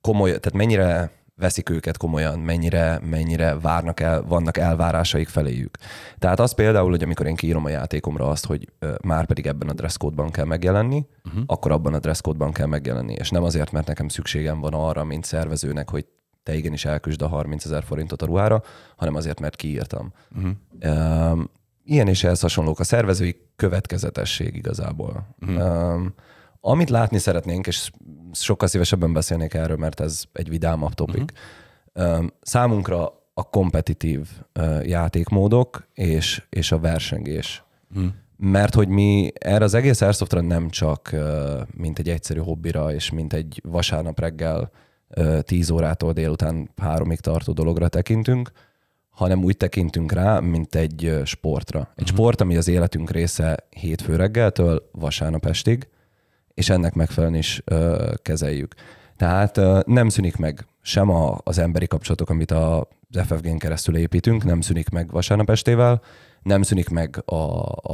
komoly, tehát mennyire veszik őket komolyan, mennyire, mennyire várnak el, vannak elvárásaik feléjük. Tehát az például, hogy amikor én kiírom a játékomra azt, hogy már pedig ebben a dresscode-ban kell megjelenni, uh-huh. akkor abban a dresscode-ban kell megjelenni. És nem azért, mert nekem szükségem van arra, mint szervezőnek, hogy te igenis elküsd a 30 ezer forintot a ruhára, hanem azért, mert kiírtam. Uh-huh. Um, ilyen és ehhez hasonlók. A szervezői következetesség igazából. Uh-huh. Um, amit látni szeretnénk, és sokkal szívesebben beszélnék erről, mert ez egy vidámabb topik. Uh-huh. Számunkra a kompetitív játékmódok és, és a versengés. Uh-huh. Mert hogy mi erre az egész airsoftra nem csak mint egy egyszerű hobbira, és mint egy vasárnap reggel 10 órától délután háromig tartó dologra tekintünk, hanem úgy tekintünk rá, mint egy sportra. Egy uh-huh. sport, ami az életünk része hétfő reggeltől vasárnap estig, és ennek megfelelően is ö, kezeljük. Tehát ö, nem szűnik meg sem a, az emberi kapcsolatok, amit a, az FFG-n keresztül építünk, nem szűnik meg vasárnap estével, nem szűnik meg a,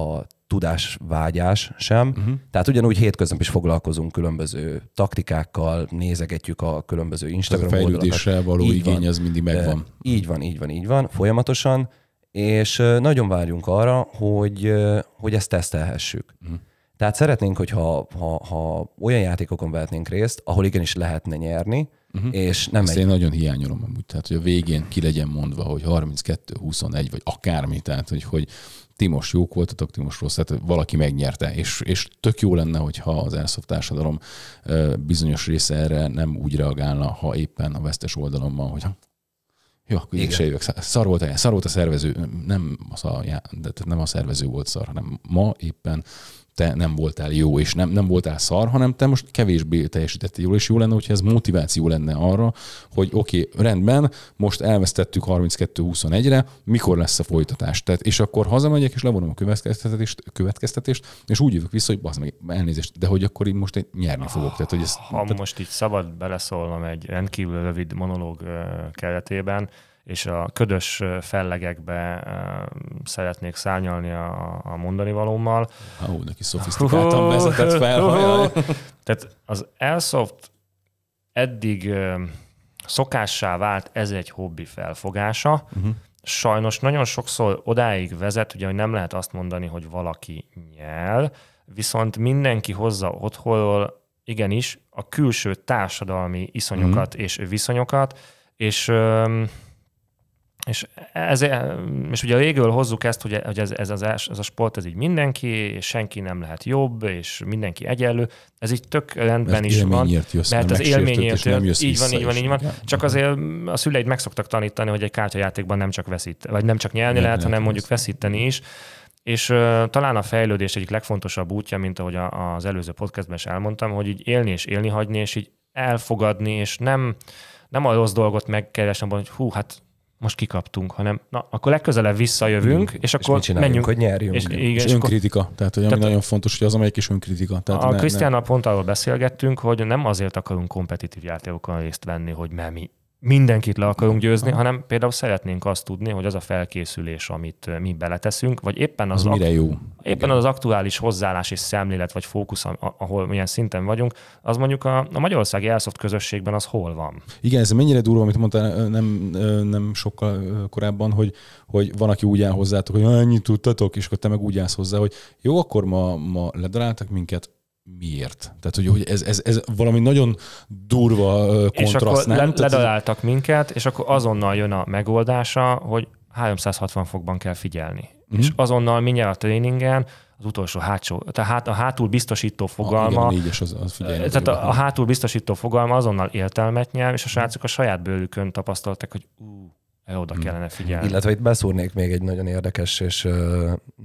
a tudásvágyás sem. Uh-huh. Tehát ugyanúgy hétköznap is foglalkozunk különböző taktikákkal, nézegetjük a különböző Instagram oldalakat. A fejlődésre való így igény van. ez mindig megvan. Így van, így van, így van, folyamatosan, és nagyon várjunk arra, hogy, hogy ezt tesztelhessük. Uh-huh. Tehát szeretnénk, hogyha ha, ha olyan játékokon vehetnénk részt, ahol igenis lehetne nyerni, uh-huh. és nem Ezt egy... én nagyon hiányolom amúgy, tehát hogy a végén ki legyen mondva, hogy 32-21, vagy akármi, tehát hogy, hogy ti most jók voltatok, ti most rossz, tehát valaki megnyerte, és, és tök jó lenne, hogyha az elszoft társadalom bizonyos része erre nem úgy reagálna, ha éppen a vesztes oldalon van, hogy jó, akkor így se jövök. Szar volt, a, szar volt a szervező, nem az a, de nem a szervező volt szar, hanem ma éppen te nem voltál jó, és nem, nem voltál szar, hanem te most kevésbé teljesítettél jól, és jó lenne, hogyha ez motiváció lenne arra, hogy oké, okay, rendben, most elvesztettük 32-21-re, mikor lesz a folytatás? Tehát, és akkor hazamegyek, és levonom a következtetést, következtetést és úgy jövök vissza, hogy az meg, elnézést, de hogy akkor most én nyerni fogok. Tehát, hogy ez, ha tehát... most így szabad beleszólnom egy rendkívül rövid monológ keretében, és a ködös fellegekbe szeretnék szárnyalni a, a mondani valómmal. Há, ó, neki szofisztikáltan uhuh. vezetett fel. (laughs) Tehát az Elsoft eddig szokássá vált, ez egy hobbi felfogása. Uh-huh. Sajnos nagyon sokszor odáig vezet, ugye, hogy nem lehet azt mondani, hogy valaki nyel, viszont mindenki hozza otthonról igenis a külső társadalmi iszonyokat uh-huh. és viszonyokat, és és, ez e, és ugye a végül hozzuk ezt, hogy ez, ez, az, ez a sport, ez így mindenki, és senki nem lehet jobb, és mindenki egyenlő. Ez így tök rendben mert is van. Jössz, mert az élményért jössz, így van, így van, így van. Csak azért a szüleid meg szoktak tanítani, hogy egy kártyajátékban nem csak veszít, vagy nem csak nyelni nem, lehet, hanem mondjuk veszíteni is. És uh, talán a fejlődés egyik legfontosabb útja, mint ahogy a, az előző podcastben is elmondtam, hogy így élni és élni hagyni, és így elfogadni, és nem, nem a rossz dolgot megkeresni, hogy hú, hát most kikaptunk, hanem na, akkor legközelebb visszajövünk, mm. és akkor és menjünk. hogy nyerjünk. És, igen, és, és önkritika. Akkor, tehát, hogy ami tehát, nagyon fontos, hogy az, amelyik is önkritika. Tehát a Krisztiánnal pont arról beszélgettünk, hogy nem azért akarunk kompetitív játékokon részt venni, hogy mert mi mindenkit le akarunk győzni, hanem például szeretnénk azt tudni, hogy az a felkészülés, amit mi beleteszünk, vagy éppen az, az, mire jó. Éppen az aktuális hozzáállás és szemlélet, vagy fókusz, ahol milyen szinten vagyunk, az mondjuk a, a Magyarországi elszoft közösségben az hol van. Igen, ez mennyire durva, amit mondtál nem, nem sokkal korábban, hogy, hogy van, aki úgy áll hozzátok, hogy annyit tudtatok, és akkor te meg úgy állsz hozzá, hogy jó, akkor ma, ma ledaráltak minket, miért? Tehát, hogy, hogy ez, ez, ez valami nagyon durva kontraszt, És akkor nem? ledaláltak minket, és akkor azonnal jön a megoldása, hogy 360 fokban kell figyelni. Mm. És azonnal mindjárt a tréningen az utolsó hátsó, tehát hát a hátul biztosító fogalma. A, igen, az, az tehát a, a hátul biztosító fogalma azonnal értelmet nyel, és a srácok a saját bőrükön tapasztaltak, hogy ú, Eh, oda mm. kellene figyelni. Illetve itt beszúrnék még egy nagyon érdekes és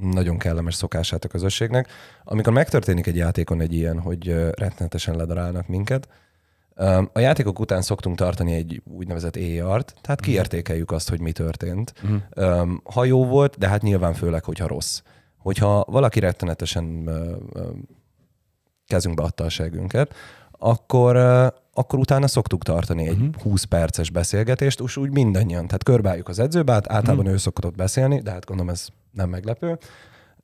nagyon kellemes szokását a közösségnek. Amikor megtörténik egy játékon egy ilyen, hogy rettenetesen ledarálnak minket, a játékok után szoktunk tartani egy úgynevezett AR-t, tehát mhm. kiértékeljük azt, hogy mi történt. uh Ha jó volt, de hát nyilván főleg, hogyha rossz. Hogyha valaki rettenetesen kezünkbe adta a segünket, akkor akkor utána szoktuk tartani egy uh-huh. Mhm. 20 perces beszélgetést, és úgy mindannyian. Tehát körbáljuk az edzőbát, általában uh-huh. ő szokott beszélni, de hát gondolom ez nem meglepő.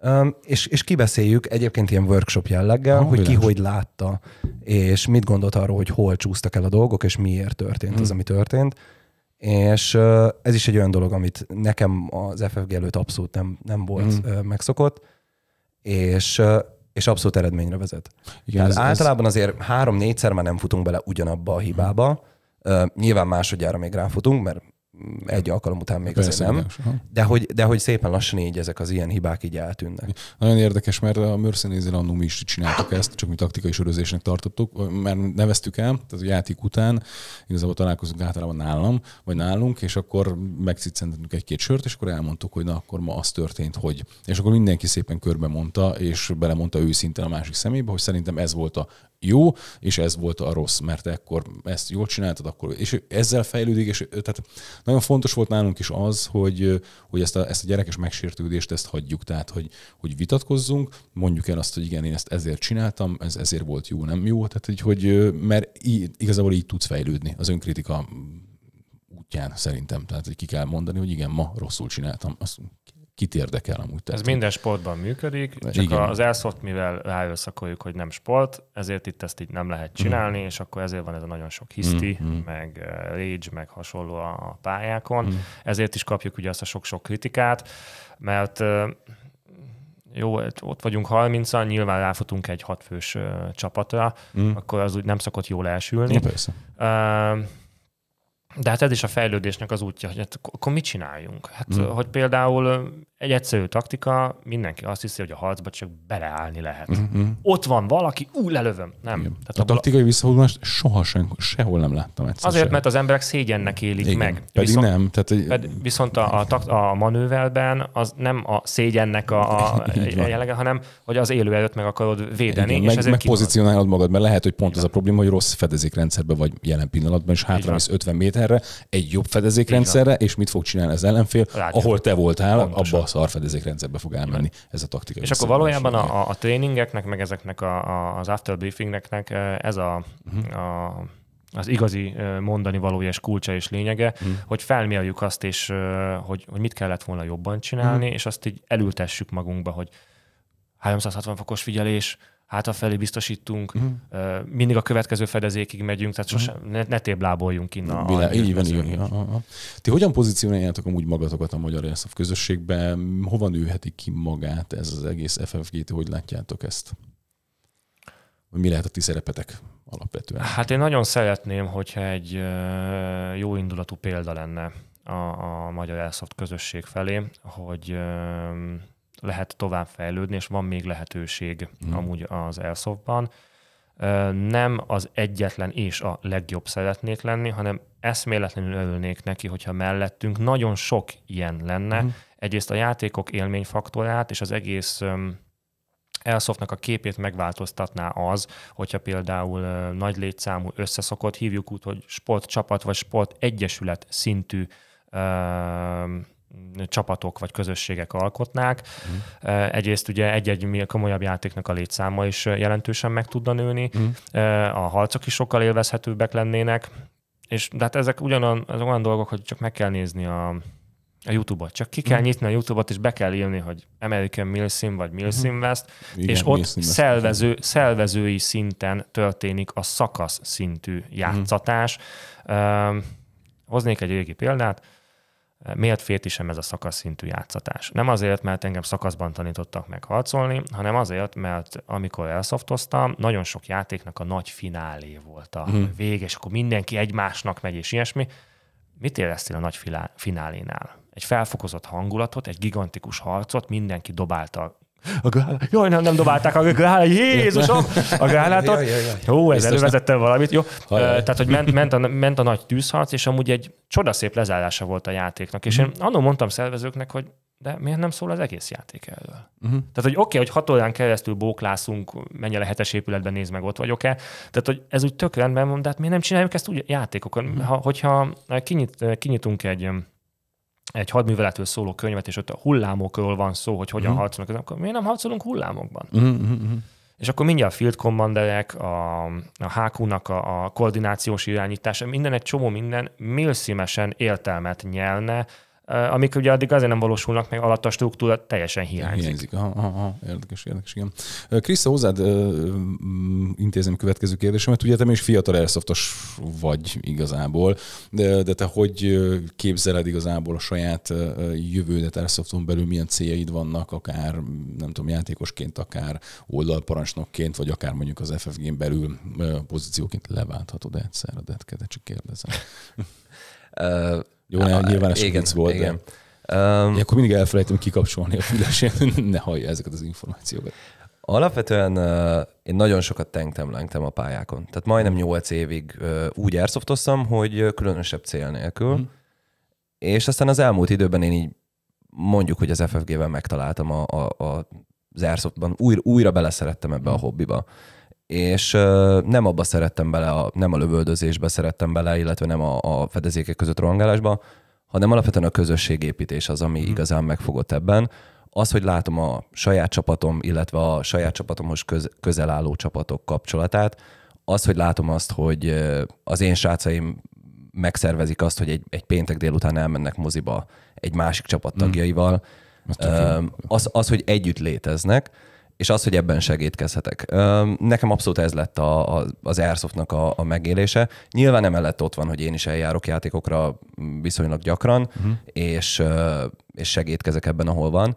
Um, és, és kibeszéljük egyébként ilyen workshop jelleggel, ah, hogy ki hogy látta, és mit gondolt arról, hogy hol csúsztak el a dolgok, és miért történt uh-huh. az, mhm. ami történt. És uh, ez is egy olyan dolog, amit nekem az FFG előtt abszolút nem, nem volt uh-huh. uh, megszokott. És uh, és abszolút eredményre vezet. Igen, ez, általában ez... azért három-négyszer már nem futunk bele ugyanabba a hibába. Uh, nyilván másodjára még ráfutunk, mert egy alkalom után még Persze, azért nem, de hogy, de hogy szépen lassan így ezek az ilyen hibák így eltűnnek. Nagyon érdekes, mert a Mercedes Zelandon mi is csináltuk ezt, csak mi taktikai sörözésnek tartottuk, mert neveztük el, tehát a játék után igazából találkozunk általában nálam, vagy nálunk, és akkor megciccentünk egy-két sört, és akkor elmondtuk, hogy na, akkor ma az történt, hogy. És akkor mindenki szépen körbe mondta, és belemondta őszintén a másik szemébe, hogy szerintem ez volt a jó, és ez volt a rossz, mert ekkor ezt jól csináltad, akkor, és ezzel fejlődik, és tehát nagyon fontos volt nálunk is az, hogy, hogy ezt a, ezt a gyerekes megsértődést ezt hagyjuk, tehát hogy, hogy vitatkozzunk, mondjuk el azt, hogy igen, én ezt ezért csináltam, ez ezért volt jó, nem jó, tehát így, hogy mert így, igazából így tudsz fejlődni az önkritika útján szerintem. Tehát hogy ki kell mondani, hogy igen, ma rosszul csináltam, azt kit érdekel amúgy. Ez minden sportban működik, csak Igen. az elszott, mivel rájösszakoljuk, hogy nem sport, ezért itt ezt így nem lehet mhm. csinálni, mm. és akkor ezért van ez a nagyon sok hiszti, mm. meg eh, rage, meg hasonló a pályákon. Mm. Ezért is kapjuk ugye azt a sok-sok kritikát, mert eh, jó, ott vagyunk 30-an, nyilván ráfutunk egy hatfős eh, csapatra, mm. akkor az úgy nem szokott jól elsülni. Ja, persze. Uh, de hát ez is a fejlődésnek az útja, hogy hát akkor mit csináljunk? Hát, hmm. hogy például egy egyszerű taktika, mindenki azt hiszi, hogy a harcba csak beleállni lehet. Hmm. Ott van valaki, ú, lelövöm. Nem. Tehát a, a taktikai visszahúzást sohasem, sehol nem láttam egyszer. Azért, sem. mert az emberek szégyennek élik Igen. meg. Pedig viszont, nem. Tehát egy... ped, viszont a, a, takt, a manővelben az nem a szégyennek a, (laughs) a jellege, hanem hogy az élő előtt meg akarod védeni. Igen. És meg, meg pozícionálod magad, mert lehet, hogy pont Igen. az a probléma, hogy rossz fedezékrendszerben vagy jelen pillanatban, és hátra 50 méter erre, egy jobb fedezékrendszerre, és mit fog csinálni az ellenfél, Rádió. ahol te voltál, Pontosan. abba a szar fedezékrendszerbe fog elmenni ez a taktika. És akkor valójában a, a tréningeknek, meg ezeknek a, a, az after briefingeknek eh, ez a, uh-huh. a az igazi eh, mondani valója és kulcsa és lényege, hmm. hogy felmérjük azt, és eh, hogy, hogy mit kellett volna jobban csinálni, hmm. és azt így elültessük magunkba, hogy 360 fokos figyelés, hátrafelé biztosítunk, uh-huh. mindig a következő fedezékig megyünk, tehát mhm. sosem uh-huh. ne, ne tébláboljunk innen. a így van, így van. Ti hogyan pozícionáljátok amúgy magatokat a magyar ESF közösségben? Hova nőheti ki magát ez az egész FFG-t? Hogy látjátok ezt? Mi lehet a ti szerepetek alapvetően? Hát én nagyon szeretném, hogyha egy jó indulatú példa lenne a, a magyar elszólt közösség felé, hogy lehet tovább fejlődni, és van még lehetőség mm. amúgy az Airsoftban. Nem az egyetlen és a legjobb szeretnék lenni, hanem eszméletlenül örülnék neki, hogyha mellettünk nagyon sok ilyen lenne. Mm. Egyrészt a játékok élményfaktorát és az egész elszoftnak a képét megváltoztatná az, hogyha például nagy létszámú összeszokott, hívjuk úgy, hogy sportcsapat vagy sport egyesület szintű csapatok vagy közösségek alkotnák. Mm. Egyrészt ugye egy-egy komolyabb játéknak a létszáma is jelentősen meg tudna nőni, mm. a harcok is sokkal élvezhetőbbek lennének, és de hát ezek ugyanan az olyan dolgok, hogy csak meg kell nézni a, a YouTube-ot. Csak ki kell mm. nyitni a YouTube-ot, és be kell írni, hogy American Milsim vagy mm. Mhm. West, Igen, és ott szelvező, szelvezői szinten történik a szakasz szintű játszatás. Mm. Uh, hoznék egy régi példát Miért fétisem ez a szakaszszintű játszatás? Nem azért, mert engem szakaszban tanítottak meg harcolni, hanem azért, mert amikor elszoftoztam, nagyon sok játéknak a nagy finálé volt a hmm. vége, és akkor mindenki egymásnak megy, és ilyesmi. Mit éreztél a nagy finálénál? Egy felfokozott hangulatot, egy gigantikus harcot, mindenki dobálta a gránát, jaj, nem, nem dobálták a gránát, Jézusom, a gránátot. Ó, ez nem. valamit, jó. Tehát, hogy ment, ment, a, ment a nagy tűzharc, és amúgy egy csodaszép lezárása volt a játéknak. És én annól mondtam szervezőknek, hogy de miért nem szól az egész játék erről? Uh-huh. Tehát, hogy oké, okay, hogy hat órán keresztül bóklászunk, menj el a hetes épületben, nézd meg, ott vagyok-e. Tehát, hogy ez úgy tök rendben van, de hát miért nem csináljuk ezt úgy játékokon? Uh-huh. Ha, hogyha kinyit, kinyitunk egy egy hadműveletről szóló könyvet, és ott a hullámokról van szó, hogy hogyan uh-huh. harcolnak, akkor miért nem harcolunk hullámokban? Uh-huh. És akkor mindjárt a field commanderek, a, a HQ-nak a, a koordinációs irányítása, minden egy csomó minden mélszímesen értelmet nyelne, Eh, amik ugye addig azért nem valósulnak meg, alatt a struktúra teljesen hiányzik. Hiányzik, aha, aha, érdekes, érdekes, igen. Krisza, eh, hozzád eh, mm, intézem a következő kérdésemet. Ugye te is fiatal elszoftos vagy igazából, de, de te hogy képzeled igazából a saját jövődet elszofton belül, milyen céljaid vannak, akár nem tudom, játékosként, akár oldalparancsnokként, vagy akár mondjuk az FFG-n belül pozícióként leválthatod egyszerre, de csak kérdezem. (laughs) Jó, Á, nyilván a igen, volt, igen. De... Um, Én akkor mindig elfelejtem kikapcsolni a fülesét, (laughs) ne hallja ezeket az információkat. Alapvetően uh, én nagyon sokat tengtem lengtem a pályákon. Tehát majdnem 8 mm. évig uh, úgy airsoftoztam, hogy különösebb cél nélkül. Mm. És aztán az elmúlt időben én így mondjuk, hogy az FFG-vel megtaláltam a, a, a az airsoftban, újra, újra beleszerettem ebbe mm. a hobbiba és nem abba szerettem bele, a, nem a lövöldözésbe szerettem bele, illetve nem a, a fedezékek között rohangálásba, hanem alapvetően a közösségépítés az, ami mm. igazán megfogott ebben. Az, hogy látom a saját csapatom, illetve a saját csapatomhoz köz, közel álló csapatok kapcsolatát, az, hogy látom azt, hogy az én srácaim megszervezik azt, hogy egy, egy péntek délután elmennek moziba egy másik csapat mhm. tagjaival, mm. az, az, hogy együtt léteznek, és az, hogy ebben segítkezhetek. Nekem abszolút ez lett a, a, az Airsoftnak a, a megélése. Nyilván emellett ott van, hogy én is eljárok játékokra viszonylag gyakran, uh-huh. és, és segítkezek ebben, ahol van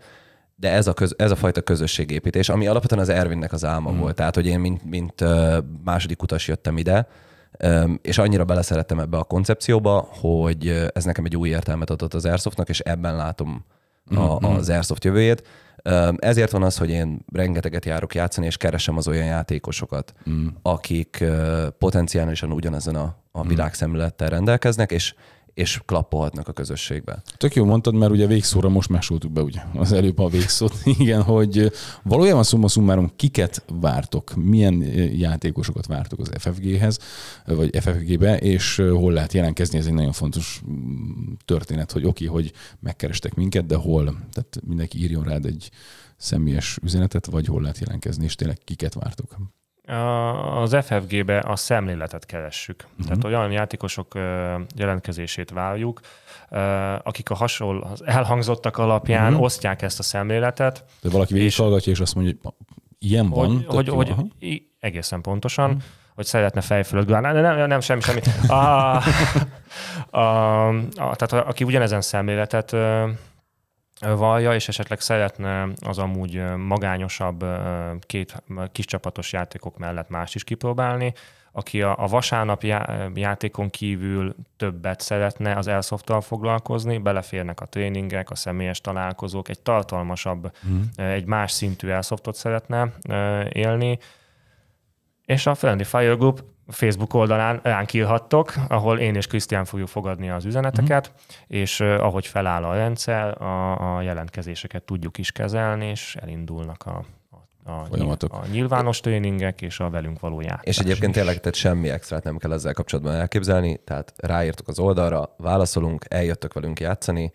de ez a, köz, ez a fajta közösségépítés, ami alapvetően az Ervinnek az álma uh-huh. volt. Tehát, hogy én mint, mint második utas jöttem ide, és annyira beleszerettem ebbe a koncepcióba, hogy ez nekem egy új értelmet adott az Airsoftnak, és ebben látom a, mhm, az Airsoft jövőjét. Ezért van az, hogy én rengeteget járok játszani, és keresem az olyan játékosokat, mm. akik potenciálisan ugyanezen a, a mm. világszemlélettel rendelkeznek, és és klappolhatnak a közösségbe. Tök jó mondtad, mert ugye végszóra most másoltuk be ugye az előbb a végszót, (laughs) igen, hogy valójában szumma summarum kiket vártok, milyen játékosokat vártok az FFG-hez, vagy FFG-be, és hol lehet jelentkezni, ez egy nagyon fontos mm, történet, hogy oké, okay, hogy megkerestek minket, de hol, tehát mindenki írjon rád egy személyes üzenetet, vagy hol lehet jelentkezni, és tényleg kiket vártok az FFG-be a szemléletet keressük. Uh-huh. Tehát olyan játékosok jelentkezését várjuk, akik a hasonló, az elhangzottak alapján uh-huh. osztják ezt a szemléletet. De valaki végig és, hallgatja, és azt mondja, hogy ilyen van. Hogy, hogy, hogy egészen pontosan, uh-huh. hogy szeretne fejfölött gálálni. Nem, nem, nem, semmi, semmi. (laughs) A, a, a, tehát aki ugyanezen szemléletet vallja, és esetleg szeretne az amúgy magányosabb két kis csapatos játékok mellett más is kipróbálni, aki a, a vasárnap já, játékon kívül többet szeretne az elszoftal foglalkozni, beleférnek a tréningek, a személyes találkozók, egy tartalmasabb, mm. egy más szintű elszoftot szeretne élni, és a Friendly Fire Group Facebook oldalán ránkírhattok, ahol én és Krisztián fogjuk fogadni az üzeneteket, uh-huh. és uh, ahogy feláll a rendszer, a, a jelentkezéseket tudjuk is kezelni, és elindulnak a, a, a nyilvános tréningek és a velünk való játék. És egyébként tényleg tehát semmi extrát nem kell ezzel kapcsolatban elképzelni, tehát ráírtuk az oldalra, válaszolunk, eljöttök velünk játszani,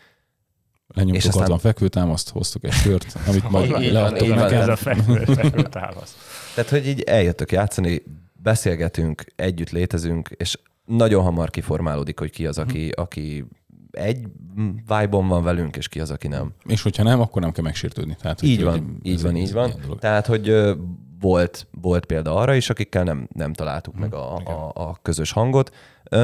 Lenyomtuk és aztán... fekvőtámaszt, hoztuk egy sört, amit (laughs) majd leadtuk neked. Ez a fekvőtámaszt. tehát, hogy így eljöttök játszani, beszélgetünk, együtt létezünk, és nagyon hamar kiformálódik, hogy ki az, aki, hm. aki egy vibe van velünk, és ki az, aki nem. És hogyha nem, akkor nem kell megsértődni. Tehát, így, hogy, van, hogy így van, így van, így van. Tehát, hogy volt, volt példa arra is, akikkel nem, nem találtuk hmm. meg a, a, a közös hangot,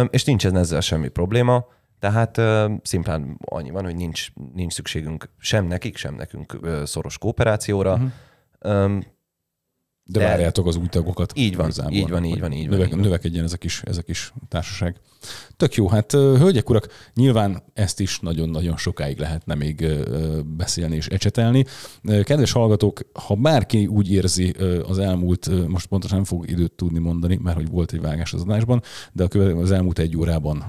és ez ezzel semmi probléma, tehát szimplán annyi van, hogy nincs, nincs szükségünk sem nekik, sem nekünk szoros kooperációra. Um, de, de várjátok az új tagokat. Így van, igazából, így van, így van, így van. Növek, így van. Növekedjen ez a, kis, ez a kis társaság. Tök jó, hát hölgyek, urak, nyilván ezt is nagyon-nagyon sokáig lehetne még beszélni és ecsetelni. Kedves hallgatók, ha bárki úgy érzi az elmúlt, most pontosan nem fog időt tudni mondani, mert hogy volt egy vágás az adásban, de az elmúlt egy órában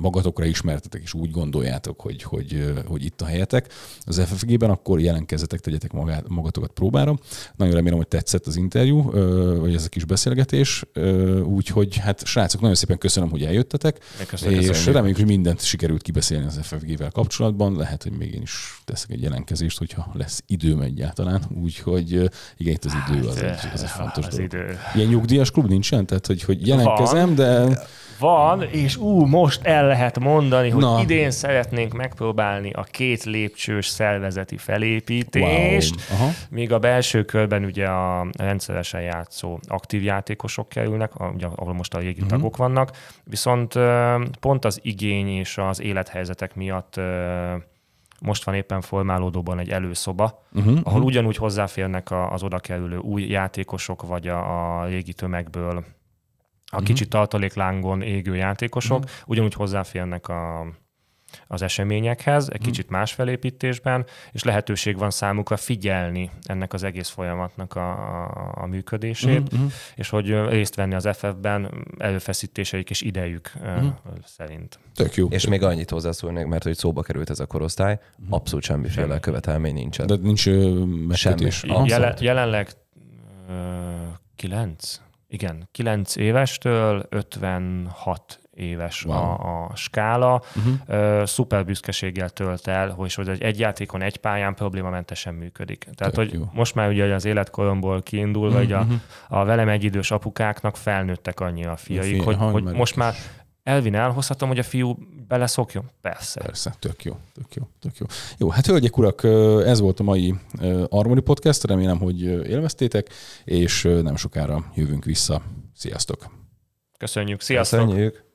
magatokra ismertetek, és úgy gondoljátok, hogy, hogy, hogy itt a helyetek az FFG-ben, akkor jelentkezzetek, tegyetek magát, magatokat próbára. Nagyon remélem, hogy tetszett az az interjú, vagy ez a kis beszélgetés. Úgyhogy hát srácok, nagyon szépen köszönöm, hogy eljöttetek, köszönöm, és köszönjük. reméljük, hogy mindent sikerült kibeszélni az FFG-vel kapcsolatban. Lehet, hogy még én is teszek egy jelentkezést, hogyha lesz időm egyáltalán. Úgyhogy igen, itt az idő hát, az, egy, az egy fontos az dolog. Idő. Ilyen nyugdíjas klub nincsen? Tehát, hogy, hogy jelentkezem, de van, és ú, most el lehet mondani, hogy Na. idén szeretnénk megpróbálni a két lépcsős szervezeti felépítést, wow. Aha. míg a belső körben ugye a rendszeresen játszó aktív játékosok kerülnek, ugye, ahol most a régi uh-huh. tagok vannak, viszont pont az igény és az élethelyzetek miatt most van éppen formálódóban egy előszoba, uh-huh, ahol uh-huh. ugyanúgy hozzáférnek az oda kerülő új játékosok, vagy a, a régi tömegből a mhm. kicsit tartaléklángon égő játékosok uh-huh. ugyanúgy hozzáférnek a, az eseményekhez, egy mhm. kicsit más felépítésben, és lehetőség van számukra figyelni ennek az egész folyamatnak a, a, a működését, uh-huh. és hogy részt venni az FF-ben előfeszítéseik és idejük uh-huh. szerint. Tök jó. És még annyit hozzászólnék, mert hogy szóba került ez a korosztály, abszolút semmiféle semmi. követelmény nincsen. De nincs uh, semmi. Jelen, jelenleg uh, kilenc igen, 9 évestől 56 éves wow. a, a skála. Uh-huh. Uh, szuper büszkeséggel tölt el, hogy, hogy egy játékon, egy pályán problémamentesen működik. Tehát, Tök hogy jó. most már ugye az életkoromból kiindulva, uh-huh. hogy a, mhm, mhm. a velem egyidős apukáknak felnőttek annyi a fiaik, fia, hogy, hogy most már Elvin elhozhatom, hogy a fiú beleszokjon? Persze. Persze, tök jó, tök jó, tök jó. Jó, hát hölgyek, urak, ez volt a mai Armori Podcast, remélem, hogy élveztétek, és nem sokára jövünk vissza. Sziasztok! Köszönjük, sziasztok! Köszönjük!